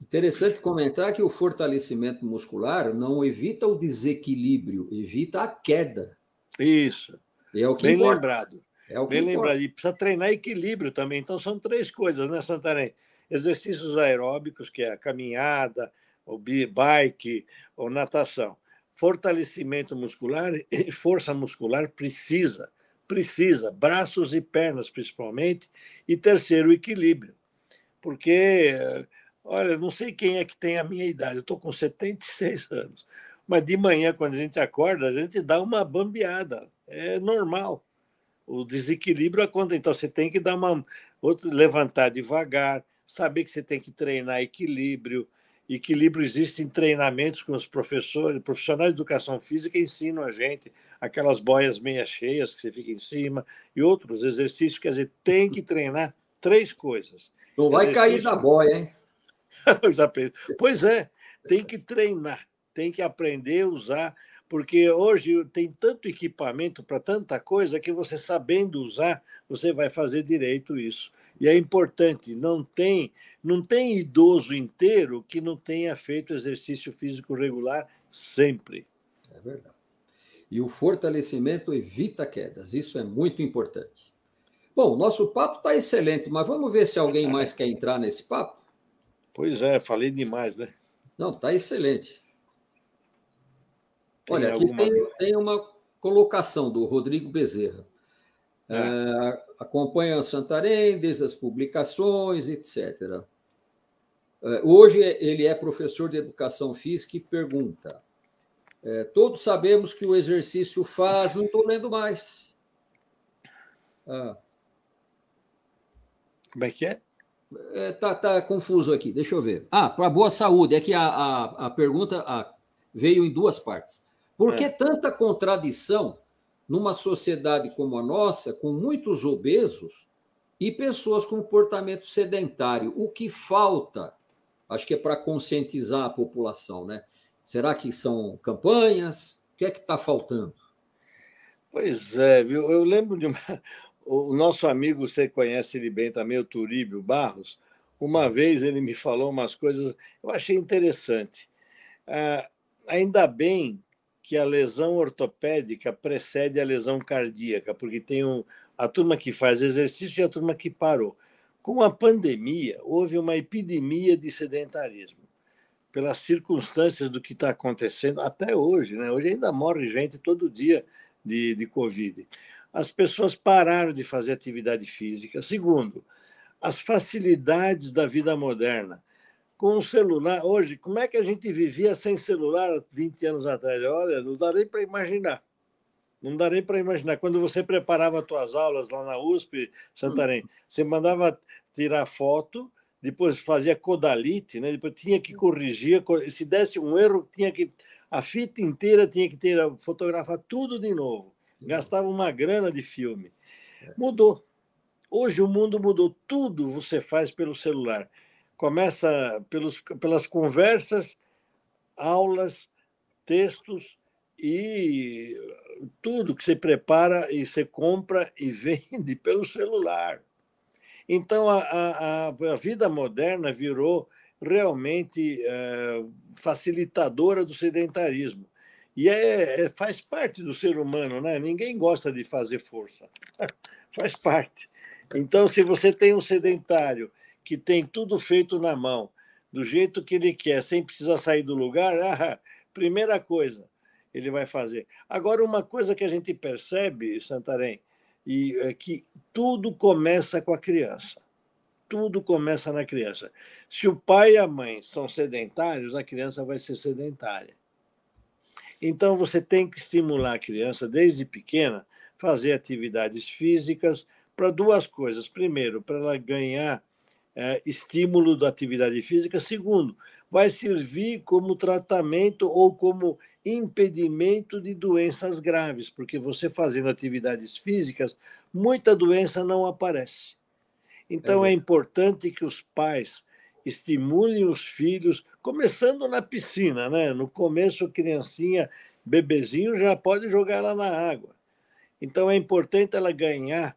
Interessante comentar que o fortalecimento muscular não evita o desequilíbrio, evita a queda. Isso. É o que Bem importa. lembrado. É o que Bem lembra, e precisa treinar equilíbrio também. Então, são três coisas, né, Santarém? Exercícios aeróbicos, que é a caminhada, o bike, ou natação. Fortalecimento muscular e [LAUGHS] força muscular precisa, precisa, braços e pernas principalmente. E terceiro, equilíbrio. Porque, olha, não sei quem é que tem a minha idade, eu estou com 76 anos. Mas de manhã, quando a gente acorda, a gente dá uma bambeada. É normal o desequilíbrio é quando então você tem que dar uma outra, levantar devagar, saber que você tem que treinar equilíbrio. Equilíbrio existe em treinamentos com os professores, profissionais de educação física ensinam a gente aquelas boias meia cheias que você fica em cima e outros exercícios. Quer dizer, tem que treinar três coisas. Não vai Exercício... cair na boia, hein? [LAUGHS] pois é, tem que treinar, tem que aprender a usar porque hoje tem tanto equipamento para tanta coisa que você sabendo usar, você vai fazer direito isso. E é importante, não tem, não tem idoso inteiro que não tenha feito exercício físico regular sempre. É verdade. E o fortalecimento evita quedas, isso é muito importante. Bom, nosso papo está excelente, mas vamos ver se alguém mais quer entrar nesse papo. Pois é, falei demais, né? Não, está excelente. Tem Olha, aqui alguma... tem, tem, uma colocação do Rodrigo Bezerra. É. É, acompanha Santarém desde as publicações, etc. É, hoje ele é professor de educação física e pergunta: é, todos sabemos que o exercício faz, não estou lendo mais. Ah. Como é que é? é tá, tá, confuso aqui, deixa eu ver. Ah, para boa saúde, é que a, a, a pergunta a, veio em duas partes. Por que é. tanta contradição numa sociedade como a nossa, com muitos obesos e pessoas com comportamento sedentário? O que falta? Acho que é para conscientizar a população, né? Será que são campanhas? O que é que está faltando? Pois é, viu? eu lembro de uma, [LAUGHS] o nosso amigo, você conhece ele bem também, o Turíbio Barros. Uma vez ele me falou umas coisas, eu achei interessante. Ah, ainda bem que a lesão ortopédica precede a lesão cardíaca, porque tem um, a turma que faz exercício e a turma que parou. Com a pandemia, houve uma epidemia de sedentarismo. Pelas circunstâncias do que está acontecendo até hoje, né? Hoje ainda morre gente todo dia de, de Covid. As pessoas pararam de fazer atividade física. Segundo, as facilidades da vida moderna com o celular hoje, como é que a gente vivia sem celular 20 anos atrás? Olha, não darei para imaginar. Não darei para imaginar. Quando você preparava suas aulas lá na USP, Santarém, você mandava tirar foto, depois fazia codalite, né? depois tinha que corrigir. Se desse um erro, tinha que a fita inteira tinha que ter fotografar tudo de novo. Gastava uma grana de filme. É. Mudou. Hoje o mundo mudou. Tudo você faz pelo celular começa pelos, pelas conversas, aulas, textos e tudo que se prepara e se compra e [LAUGHS] vende pelo celular. Então, a, a, a vida moderna virou realmente é, facilitadora do sedentarismo. E é, é, faz parte do ser humano, né? Ninguém gosta de fazer força. [LAUGHS] faz parte. Então, se você tem um sedentário que tem tudo feito na mão, do jeito que ele quer, sem precisar sair do lugar, [LAUGHS] ah, primeira coisa ele vai fazer. Agora, uma coisa que a gente percebe, Santarém, e é que tudo começa com a criança. Tudo começa na criança. Se o pai e a mãe são sedentários, a criança vai ser sedentária. Então, você tem que estimular a criança, desde pequena, fazer atividades físicas para duas coisas. Primeiro, para ela ganhar é, estímulo da atividade física. Segundo, vai servir como tratamento ou como impedimento de doenças graves, porque você fazendo atividades físicas, muita doença não aparece. Então é, é importante que os pais estimulem os filhos, começando na piscina, né? No começo, criancinha, bebezinho já pode jogar ela na água. Então é importante ela ganhar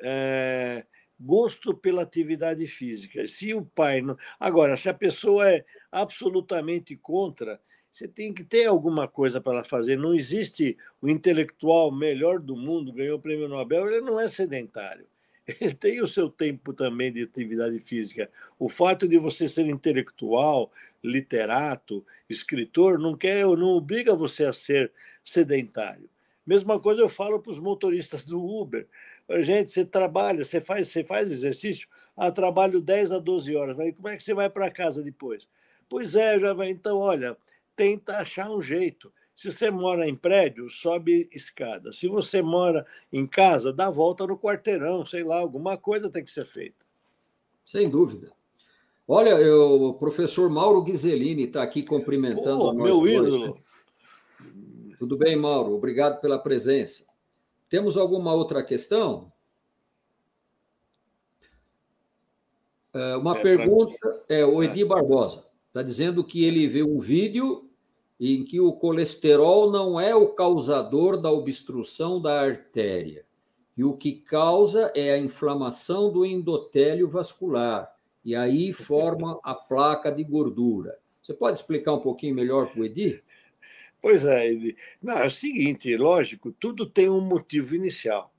é, gosto pela atividade física. Se o pai não... agora, se a pessoa é absolutamente contra, você tem que ter alguma coisa para fazer. Não existe o intelectual melhor do mundo, ganhou o prêmio Nobel, ele não é sedentário. [LAUGHS] Ele tem o seu tempo também de atividade física. O fato de você ser intelectual, literato, escritor, não quer, não obriga você a ser sedentário. Mesma coisa eu falo para os motoristas do Uber gente, você trabalha, você faz, você faz exercício, ah, trabalho 10 a 12 horas, mas como é que você vai para casa depois? Pois é, já vai. Então, olha, tenta achar um jeito. Se você mora em prédio, sobe escada. Se você mora em casa, dá volta no quarteirão, sei lá, alguma coisa tem que ser feita. Sem dúvida. Olha, eu, o professor Mauro Ghiselini está aqui cumprimentando Pô, nós meu dois. Né? ídolo. Tudo bem, Mauro? Obrigado pela presença. Temos alguma outra questão? É, uma é, pergunta é o Edi é. Barbosa. Está dizendo que ele vê um vídeo em que o colesterol não é o causador da obstrução da artéria. E o que causa é a inflamação do endotélio vascular. E aí forma a placa de gordura. Você pode explicar um pouquinho melhor para o Edi? Pois é, não, é o seguinte, lógico, tudo tem um motivo inicial.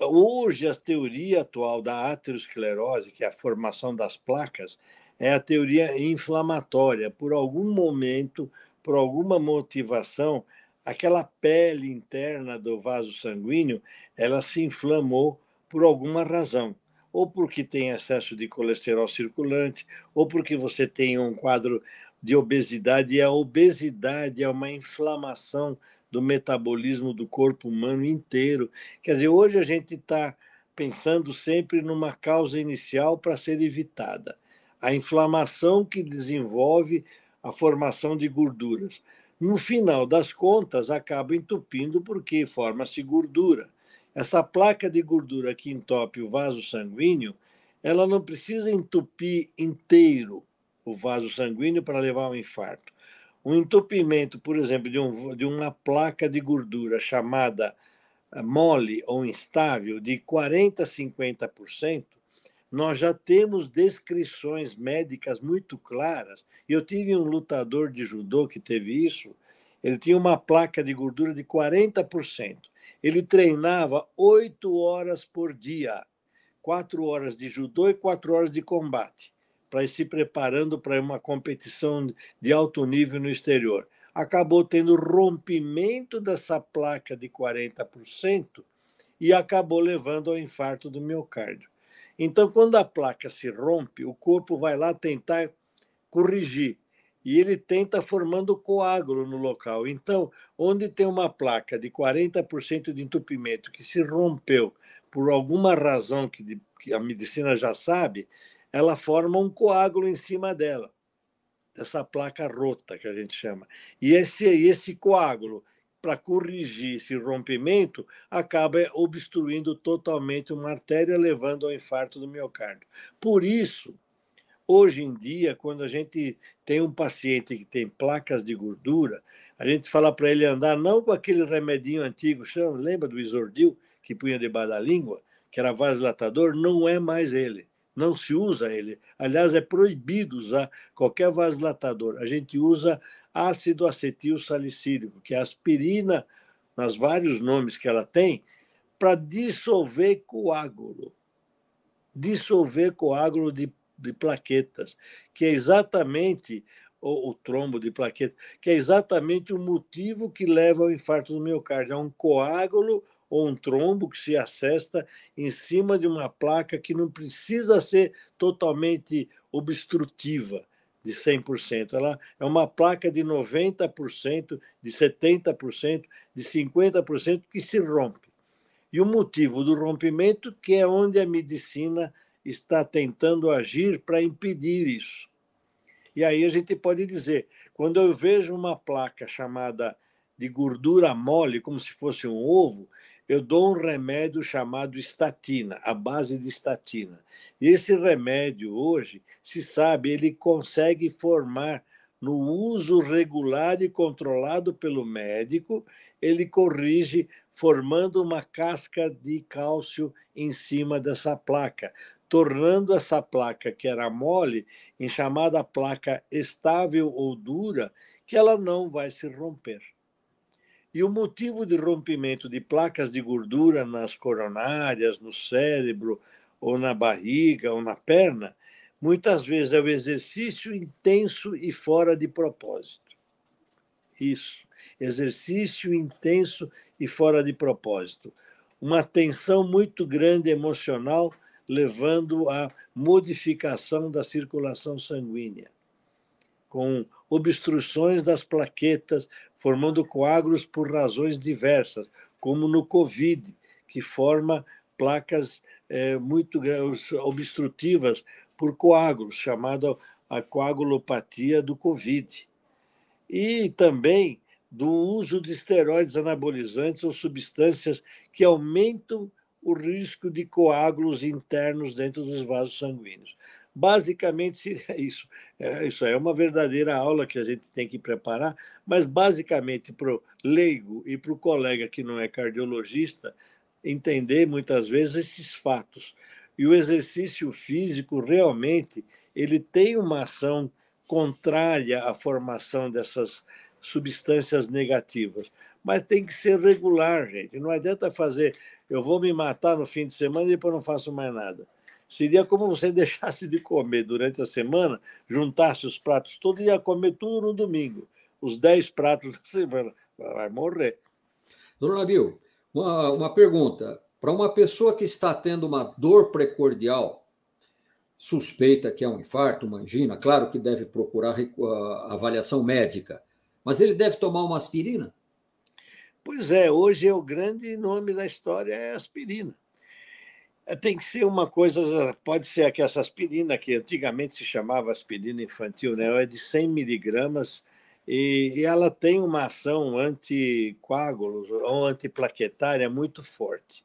Hoje, a teoria atual da aterosclerose, que é a formação das placas, é a teoria inflamatória. Por algum momento, por alguma motivação, aquela pele interna do vaso sanguíneo, ela se inflamou por alguma razão, ou porque tem excesso de colesterol circulante, ou porque você tem um quadro de obesidade. E a obesidade é uma inflamação do metabolismo do corpo humano inteiro. Quer dizer, hoje a gente está pensando sempre numa causa inicial para ser evitada. A inflamação que desenvolve a formação de gorduras. No final das contas, acaba entupindo porque forma-se gordura. Essa placa de gordura que entope o vaso sanguíneo, ela não precisa entupir inteiro o vaso sanguíneo para levar ao infarto. Um entupimento, por exemplo, de, um, de uma placa de gordura chamada eh, mole ou instável de 40 a 50%, nós já temos descrições médicas muito claras. Eu tive um lutador de judô que teve isso, ele tinha uma placa de gordura de 40%. Ele treinava oito horas por dia, quatro horas de judô e quatro horas de combate para ir se preparando para uma competição de alto nível no exterior. Acabou tendo rompimento dessa placa de 40% e acabou levando ao infarto do miocárdio. Então, quando a placa se rompe, o corpo vai lá tentar corrigir e ele tenta formando coágulo no local. Então, onde tem uma placa de 40% de entupimento que se rompeu por alguma razão que, a medicina já sabe, ela forma um coágulo em cima dela, dessa placa rota que a gente chama. E esse, esse coágulo, para corrigir esse rompimento, acaba obstruindo totalmente uma artéria, levando ao infarto do miocárdio. Por isso, hoje em dia, quando a gente tem um paciente que tem placas de gordura, a gente fala para ele andar não com aquele remedinho antigo, chama, lembra do Isordil, que punha debaixo da língua, que era vasodilatador, não é mais ele não se usa ele. Aliás, é proibido usar qualquer vasodilatador. A gente usa ácido acetil salicílico, que é aspirina, nas vários nomes que ela tem, para dissolver coágulo. Dissolver coágulo de, de plaquetas, que é exatamente o, o trombo de plaquetas, que é exatamente o motivo que leva ao infarto do miocárdio. É um coágulo ou um trombo que se assesta em cima de uma placa que não precisa ser totalmente obstrutiva de 100%. Ela é uma placa de 90%, de 70%, de 50% que se rompe. E o motivo do rompimento que é onde a medicina está tentando agir para impedir isso. E aí a gente pode dizer, quando eu vejo uma placa chamada de gordura mole, como se fosse um ovo, eu dou um remédio chamado estatina, a base de estatina. E esse remédio, hoje, se sabe, ele consegue formar, no uso regular e controlado pelo médico, ele corrige formando uma casca de cálcio em cima dessa placa, tornando essa placa que era mole em chamada placa estável ou dura, que ela não vai se romper. E o motivo de rompimento de placas de gordura nas coronárias, no cérebro, ou na barriga, ou na perna, muitas vezes é o exercício intenso e fora de propósito. Isso, exercício intenso e fora de propósito. Uma tensão muito grande emocional levando à modificação da circulação sanguínea, com obstruções das plaquetas, formando coágulos por razões diversas, como no COVID, que forma placas é, muito obstrutivas por coágulos, chamada a coagulopatia do COVID. E também do uso de esteroides anabolizantes ou substâncias que aumentam o risco de coágulos internos dentro dos vasos sanguíneos basicamente seria é isso. É, isso é uma verdadeira aula que a gente tem que preparar, mas basicamente para o leigo e para o colega que não é cardiologista entender muitas vezes esses fatos. E o exercício físico realmente ele tem uma ação contrária à formação dessas substâncias negativas. Mas tem que ser regular, gente. Não adianta fazer, eu vou me matar no fim de semana e depois não faço mais nada. Seria como você [LAUGHS] deixasse de comer durante a semana, juntasse os pratos todos e ia comer tudo no domingo, os 10 pratos [LAUGHS] da semana. Vai morrer. Dona Nabil, uma, uma pergunta. Para uma pessoa que está tendo uma dor precordial, suspeita que é um infarto, uma angina, claro que deve procurar avaliação médica, mas ele deve tomar uma aspirina? Pois é, hoje é o grande nome da história é aspirina tem que ser uma coisa, pode ser que essa aspirina, que antigamente se chamava aspirina infantil, né? é de 100 miligramas e, e, ela tem uma ação anticoágulos ou antiplaquetária muito forte.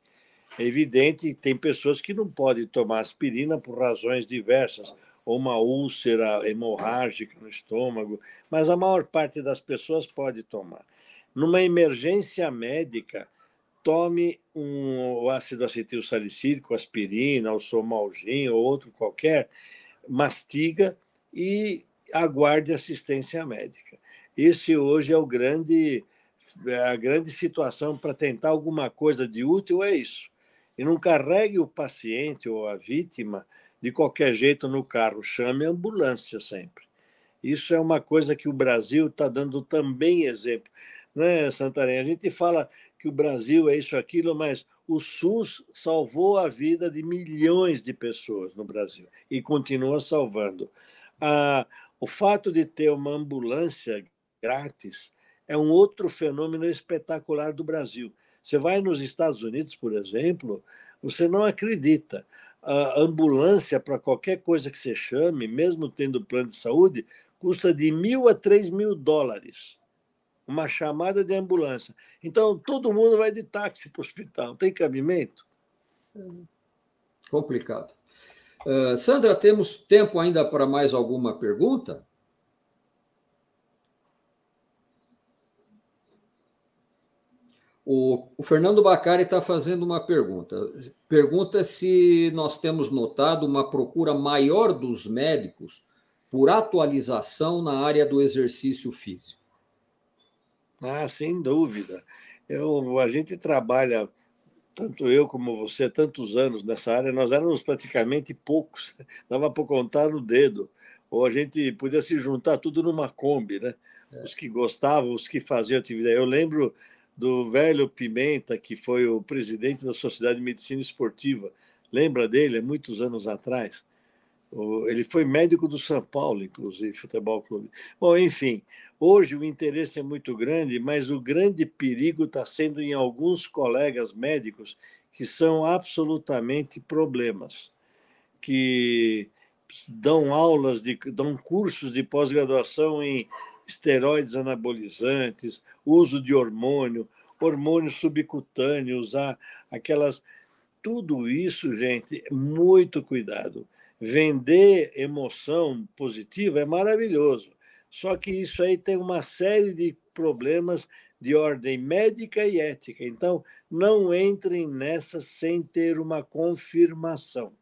É evidente, tem pessoas que não podem tomar aspirina por razões diversas, ou uma úlcera hemorrágica no estômago, mas a maior parte das pessoas pode tomar. Numa emergência médica, tome um ácido acetil salicílico, aspirina, ou somalgin ou outro qualquer, mastiga e aguarde assistência médica. Esse hoje é o grande é a grande situação para tentar alguma coisa de útil é isso. E não carregue o paciente ou a vítima de qualquer jeito no carro, chame a ambulância sempre. Isso é uma coisa que o Brasil está dando também exemplo. Né, Santarém? A gente fala que o Brasil é isso, aquilo, mas o SUS salvou a vida de milhões de pessoas no Brasil e continua salvando. Ah, o fato de ter uma ambulância grátis é um outro fenômeno espetacular do Brasil. Você vai nos Estados Unidos, por exemplo, você não acredita. A ambulância para qualquer coisa que você chame, mesmo tendo plano de saúde, custa de mil a três mil dólares uma chamada de ambulância. Então, todo mundo vai de táxi para o hospital. Tem cabimento? Complicado. Uh, Sandra, temos tempo ainda para mais alguma pergunta? O, o Fernando Bacari está fazendo uma pergunta. Pergunta se nós temos notado uma procura maior dos médicos por atualização na área do exercício físico. Ah, sem dúvida. Eu, a gente trabalha, tanto eu como você, tantos anos nessa área, nós éramos praticamente poucos, [LAUGHS] dava para contar no dedo. Ou a gente podia se juntar tudo numa Kombi, né? É. Os que gostavam, os que faziam atividade. Eu lembro do velho Pimenta, que foi o presidente da Sociedade de Medicina Esportiva. Lembra dele? Muitos anos atrás. Ele foi médico do São Paulo, inclusive, futebol clube. Bom, enfim, hoje o interesse é muito grande, mas o grande perigo está sendo em alguns colegas médicos que são absolutamente problemas, que dão aulas, de, dão cursos de pós-graduação em esteroides anabolizantes, uso de hormônio, hormônio subcutâneo, usar aquelas. Tudo isso, gente, muito cuidado vender emoção positiva é maravilhoso. Só que isso aí tem uma série de problemas de ordem médica e ética. Então, não entrem nessa sem ter uma confirmação.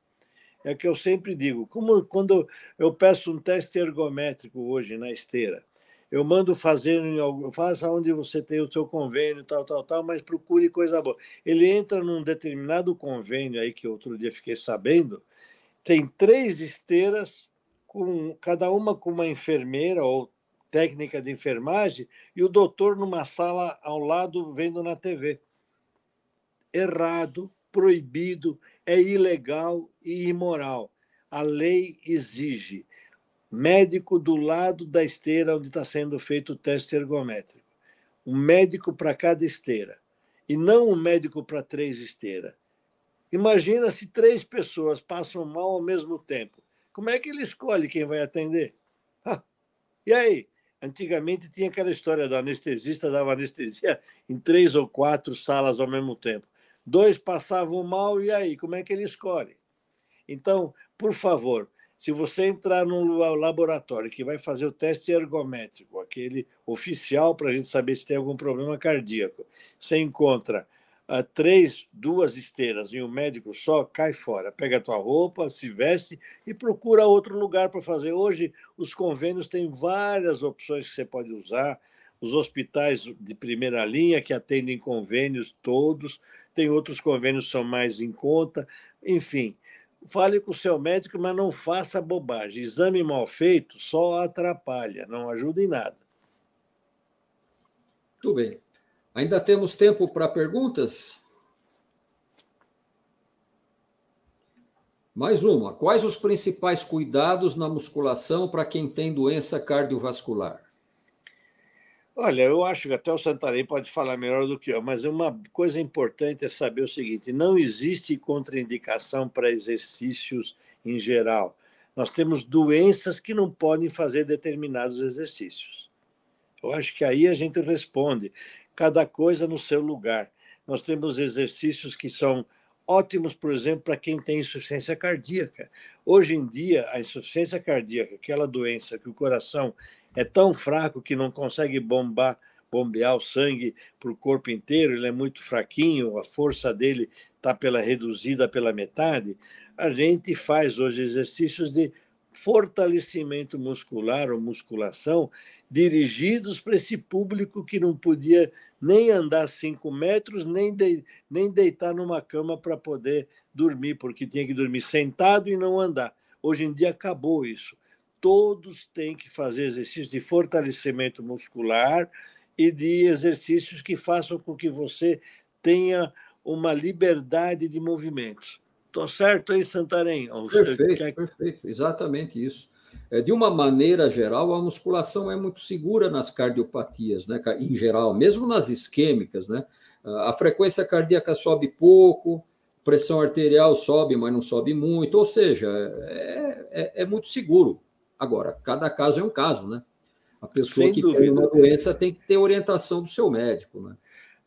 É o que eu sempre digo. Como quando eu peço um teste ergométrico hoje na esteira, eu mando fazer em faça onde você tem o seu convênio, tal, tal, tal, mas procure coisa boa. Ele entra num determinado convênio aí que outro dia fiquei sabendo, tem três esteiras, com cada uma com uma enfermeira ou técnica de enfermagem e o doutor numa sala ao lado vendo na TV. Errado, proibido, é ilegal e imoral. A lei exige médico do lado da esteira onde está sendo feito o teste ergométrico. Um médico para cada esteira. E não um médico para três esteiras. Imagina se três pessoas passam mal ao mesmo tempo. Como é que ele escolhe quem vai atender? E aí? Antigamente tinha aquela história do anestesista dava anestesia em três ou quatro salas ao mesmo tempo. Dois passavam mal, e aí? Como é que ele escolhe? Então, por favor, se você entrar num laboratório que vai fazer o teste ergométrico, aquele oficial para a gente saber se tem algum problema cardíaco, você encontra três, duas esteiras e um médico só, cai fora. Pega a tua roupa, se veste e procura outro lugar para fazer. Hoje, os convênios têm várias opções que você pode usar. Os hospitais de primeira linha, que atendem convênios todos, tem outros convênios que são mais em conta. Enfim, fale com o seu médico, mas não faça bobagem. Exame mal feito só atrapalha, não ajuda em nada. Tudo bem. Ainda temos tempo para perguntas? Mais uma. Quais os principais cuidados na musculação para quem tem doença cardiovascular? Olha, eu acho que até o Santarém pode falar melhor do que eu, mas uma coisa importante é saber o seguinte: não existe contraindicação para exercícios em geral. Nós temos doenças que não podem fazer determinados exercícios. Eu acho que aí a gente responde, cada coisa no seu lugar. Nós temos exercícios que são ótimos, por exemplo, para quem tem insuficiência cardíaca. Hoje em dia, a insuficiência cardíaca, aquela doença que o coração é tão fraco que não consegue bombar, bombear o sangue para o corpo inteiro, ele é muito fraquinho, a força dele está pela reduzida pela metade. A gente faz hoje exercícios de fortalecimento muscular ou musculação dirigidos para esse público que não podia nem andar cinco metros, nem, de, nem deitar numa cama para poder dormir, porque tinha que dormir sentado e não andar. Hoje em dia acabou isso. Todos têm que fazer exercícios de fortalecimento muscular e de exercícios que façam com que você tenha uma liberdade de movimentos. Estou certo aí, Santarém? Perfeito, quer... perfeito, exatamente isso. É, de uma maneira geral, a musculação é muito segura nas cardiopatias, né, em geral, mesmo nas isquêmicas. Né? A frequência cardíaca sobe pouco, pressão arterial sobe, mas não sobe muito, ou seja, é, é, é muito seguro. Agora, cada caso é um caso, né? A pessoa Sem que dúvida. tem uma doença tem que ter orientação do seu médico, né?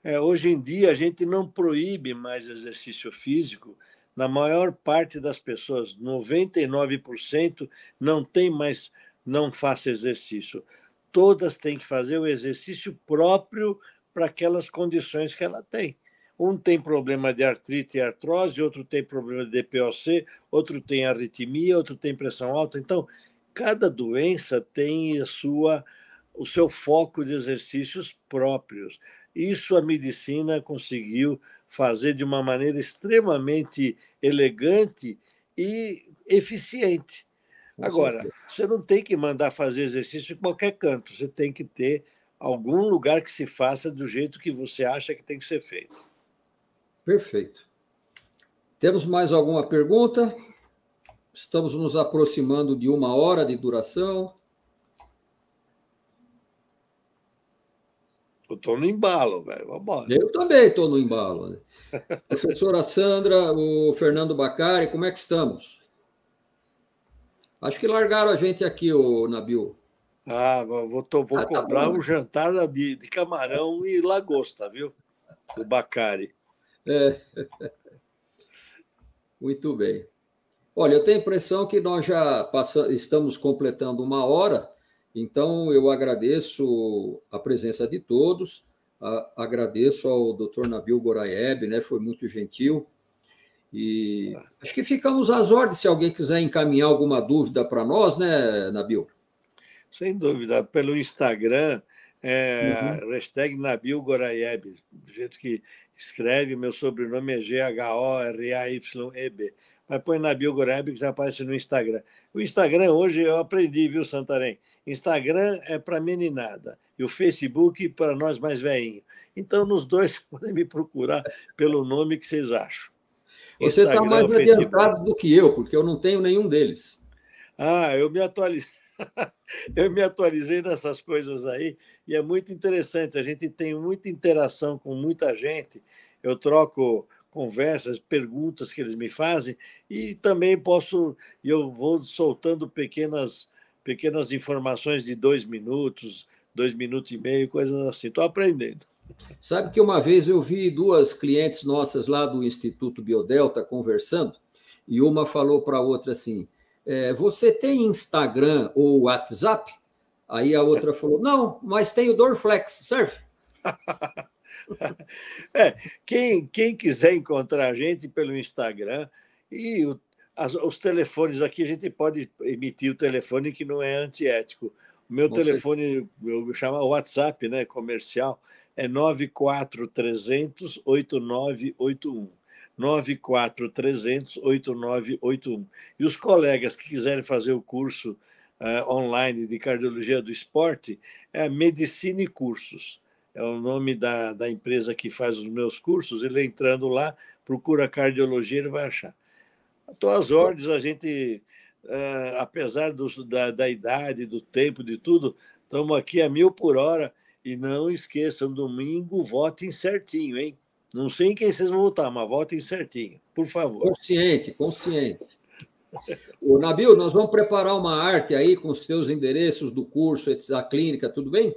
É, hoje em dia, a gente não proíbe mais exercício físico, na maior parte das pessoas, 99%, não tem mais, não faça exercício. Todas têm que fazer o exercício próprio para aquelas condições que ela tem. Um tem problema de artrite e artrose, outro tem problema de DPOC, outro tem arritmia, outro tem pressão alta. Então, cada doença tem a sua, o seu foco de exercícios próprios. Isso a medicina conseguiu fazer de uma maneira extremamente elegante e eficiente. Agora, você não tem que mandar fazer exercício em qualquer canto, você tem que ter algum lugar que se faça do jeito que você acha que tem que ser feito. Perfeito. Temos mais alguma pergunta? Estamos nos aproximando de uma hora de duração. eu tô no embalo, velho. Vambora. Eu também tô no embalo. Né? [LAUGHS] Professora Sandra, o Fernando Bacari, como é que estamos? Acho que largaram a gente aqui, o Nabil. Ah, vou, tô, vou ah, tá comprar bom. um jantar de, de camarão e lagosta, viu? O Bacari. É. [LAUGHS] Muito bem. Olha, eu tenho a impressão que nós já passamos, estamos completando uma hora. Então, eu agradeço a presença de todos, a, agradeço ao doutor Nabil Goraeb, né, foi muito gentil. E acho que ficamos às ordens se alguém quiser encaminhar alguma dúvida para nós, né, Nabil? Sem dúvida, pelo Instagram, é, uhum. hashtag Nabil Goraeb, do jeito que escreve, meu sobrenome é G-H-O-R-A-Y-E-B mas põe na Goreb, que já aparece no Instagram. O Instagram hoje eu aprendi, viu, Santarém? Instagram é para meninada e o Facebook para nós mais velhinhos. Então, nos dois, [LAUGHS] podem me procurar pelo nome que vocês acham. Você está é mais adiantado do que eu, porque eu não tenho nenhum deles. Ah, eu me atualizei. [LAUGHS] eu me atualizei nessas coisas aí e é muito interessante. A gente tem muita interação com muita gente. Eu troco conversas, perguntas que eles me fazem e também posso, eu vou soltando pequenas, pequenas informações de dois minutos, dois minutos e meio, coisas assim. Estou aprendendo. Sabe que uma vez eu vi duas clientes nossas lá do Instituto Biodelta conversando e uma falou para a outra assim: é, Você tem Instagram ou WhatsApp? Aí a outra falou: Não, mas tenho Dorflex, serve? [LAUGHS] [LAUGHS] É, quem, quem quiser encontrar a gente pelo Instagram e o, as, os telefones aqui, a gente pode emitir o telefone que não é antiético. O meu Você... telefone, eu chamo WhatsApp, né, comercial, é 94300 8981. 94300 8981. E os colegas que quiserem fazer o curso uh, online de cardiologia do esporte, é Medicine Cursos é o nome da, da empresa que faz os meus cursos. Ele entrando lá, procura cardiologia, ele vai achar. A então, tuas ordens, a gente, uh, apesar do, da, da idade, do tempo, de tudo, estamos aqui a mil por hora. E não esqueçam, domingo votem certinho, hein? Não sei em quem vocês vão votar, mas votem certinho, por favor. Consciente, consciente. O Nabil, nós vamos preparar uma arte aí com os seus endereços do curso, a clínica, tudo bem?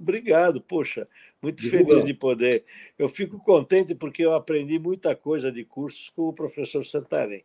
Obrigado, poxa, muito feliz de poder. Eu fico contente porque eu aprendi muita coisa de cursos com o professor Santarém.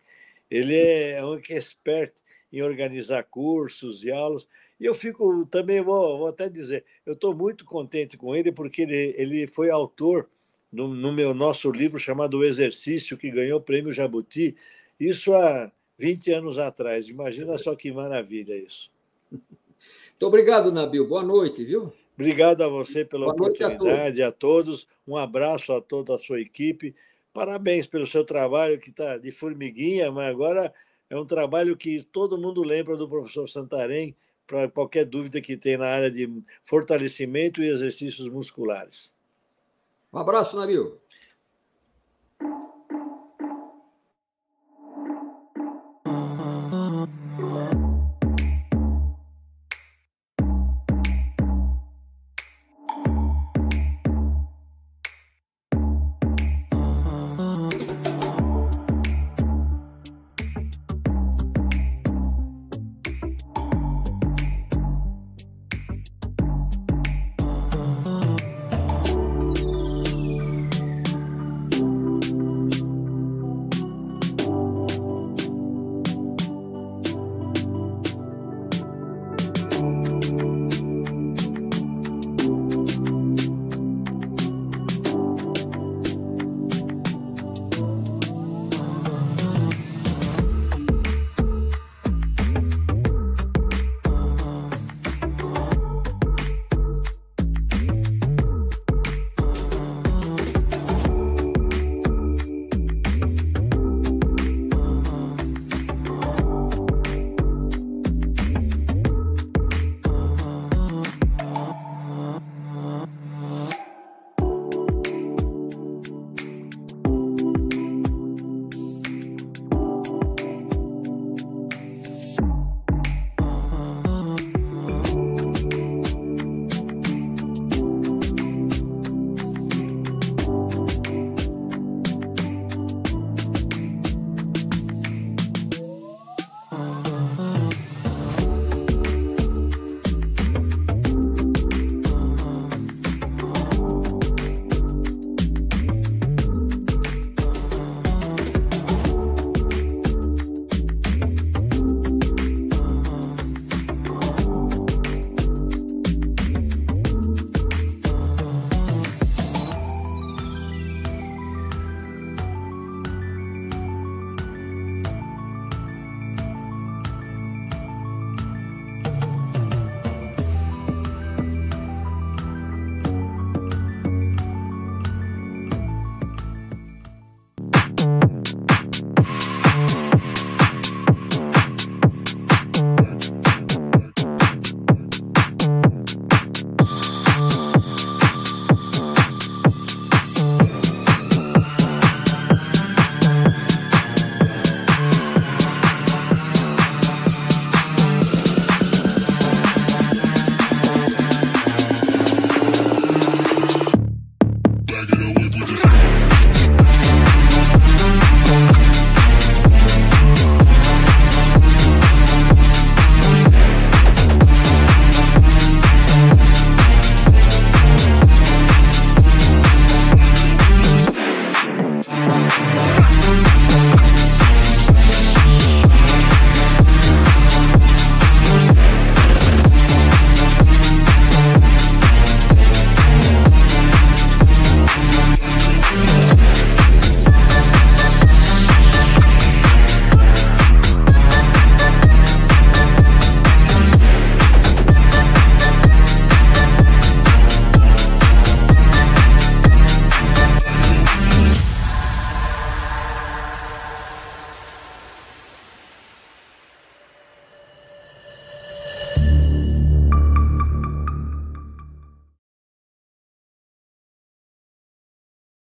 Ele é um que é esperto em organizar cursos e aulas. E eu fico também, vou, vou até dizer, eu estou muito contente com ele porque ele, ele foi autor no, no meu nosso livro chamado O Exercício, que ganhou o prêmio Jabuti, isso há 20 anos atrás. Imagina é só que maravilha isso. Muito obrigado, Nabil. Boa noite, viu? Obrigado a você pela Boa oportunidade, a todos. a todos. Um abraço a toda a sua equipe. Parabéns pelo seu trabalho, que está de formiguinha, mas agora é um trabalho que todo mundo lembra do professor Santarém para qualquer dúvida que tem na área de fortalecimento e exercícios musculares. Um abraço, Nabil.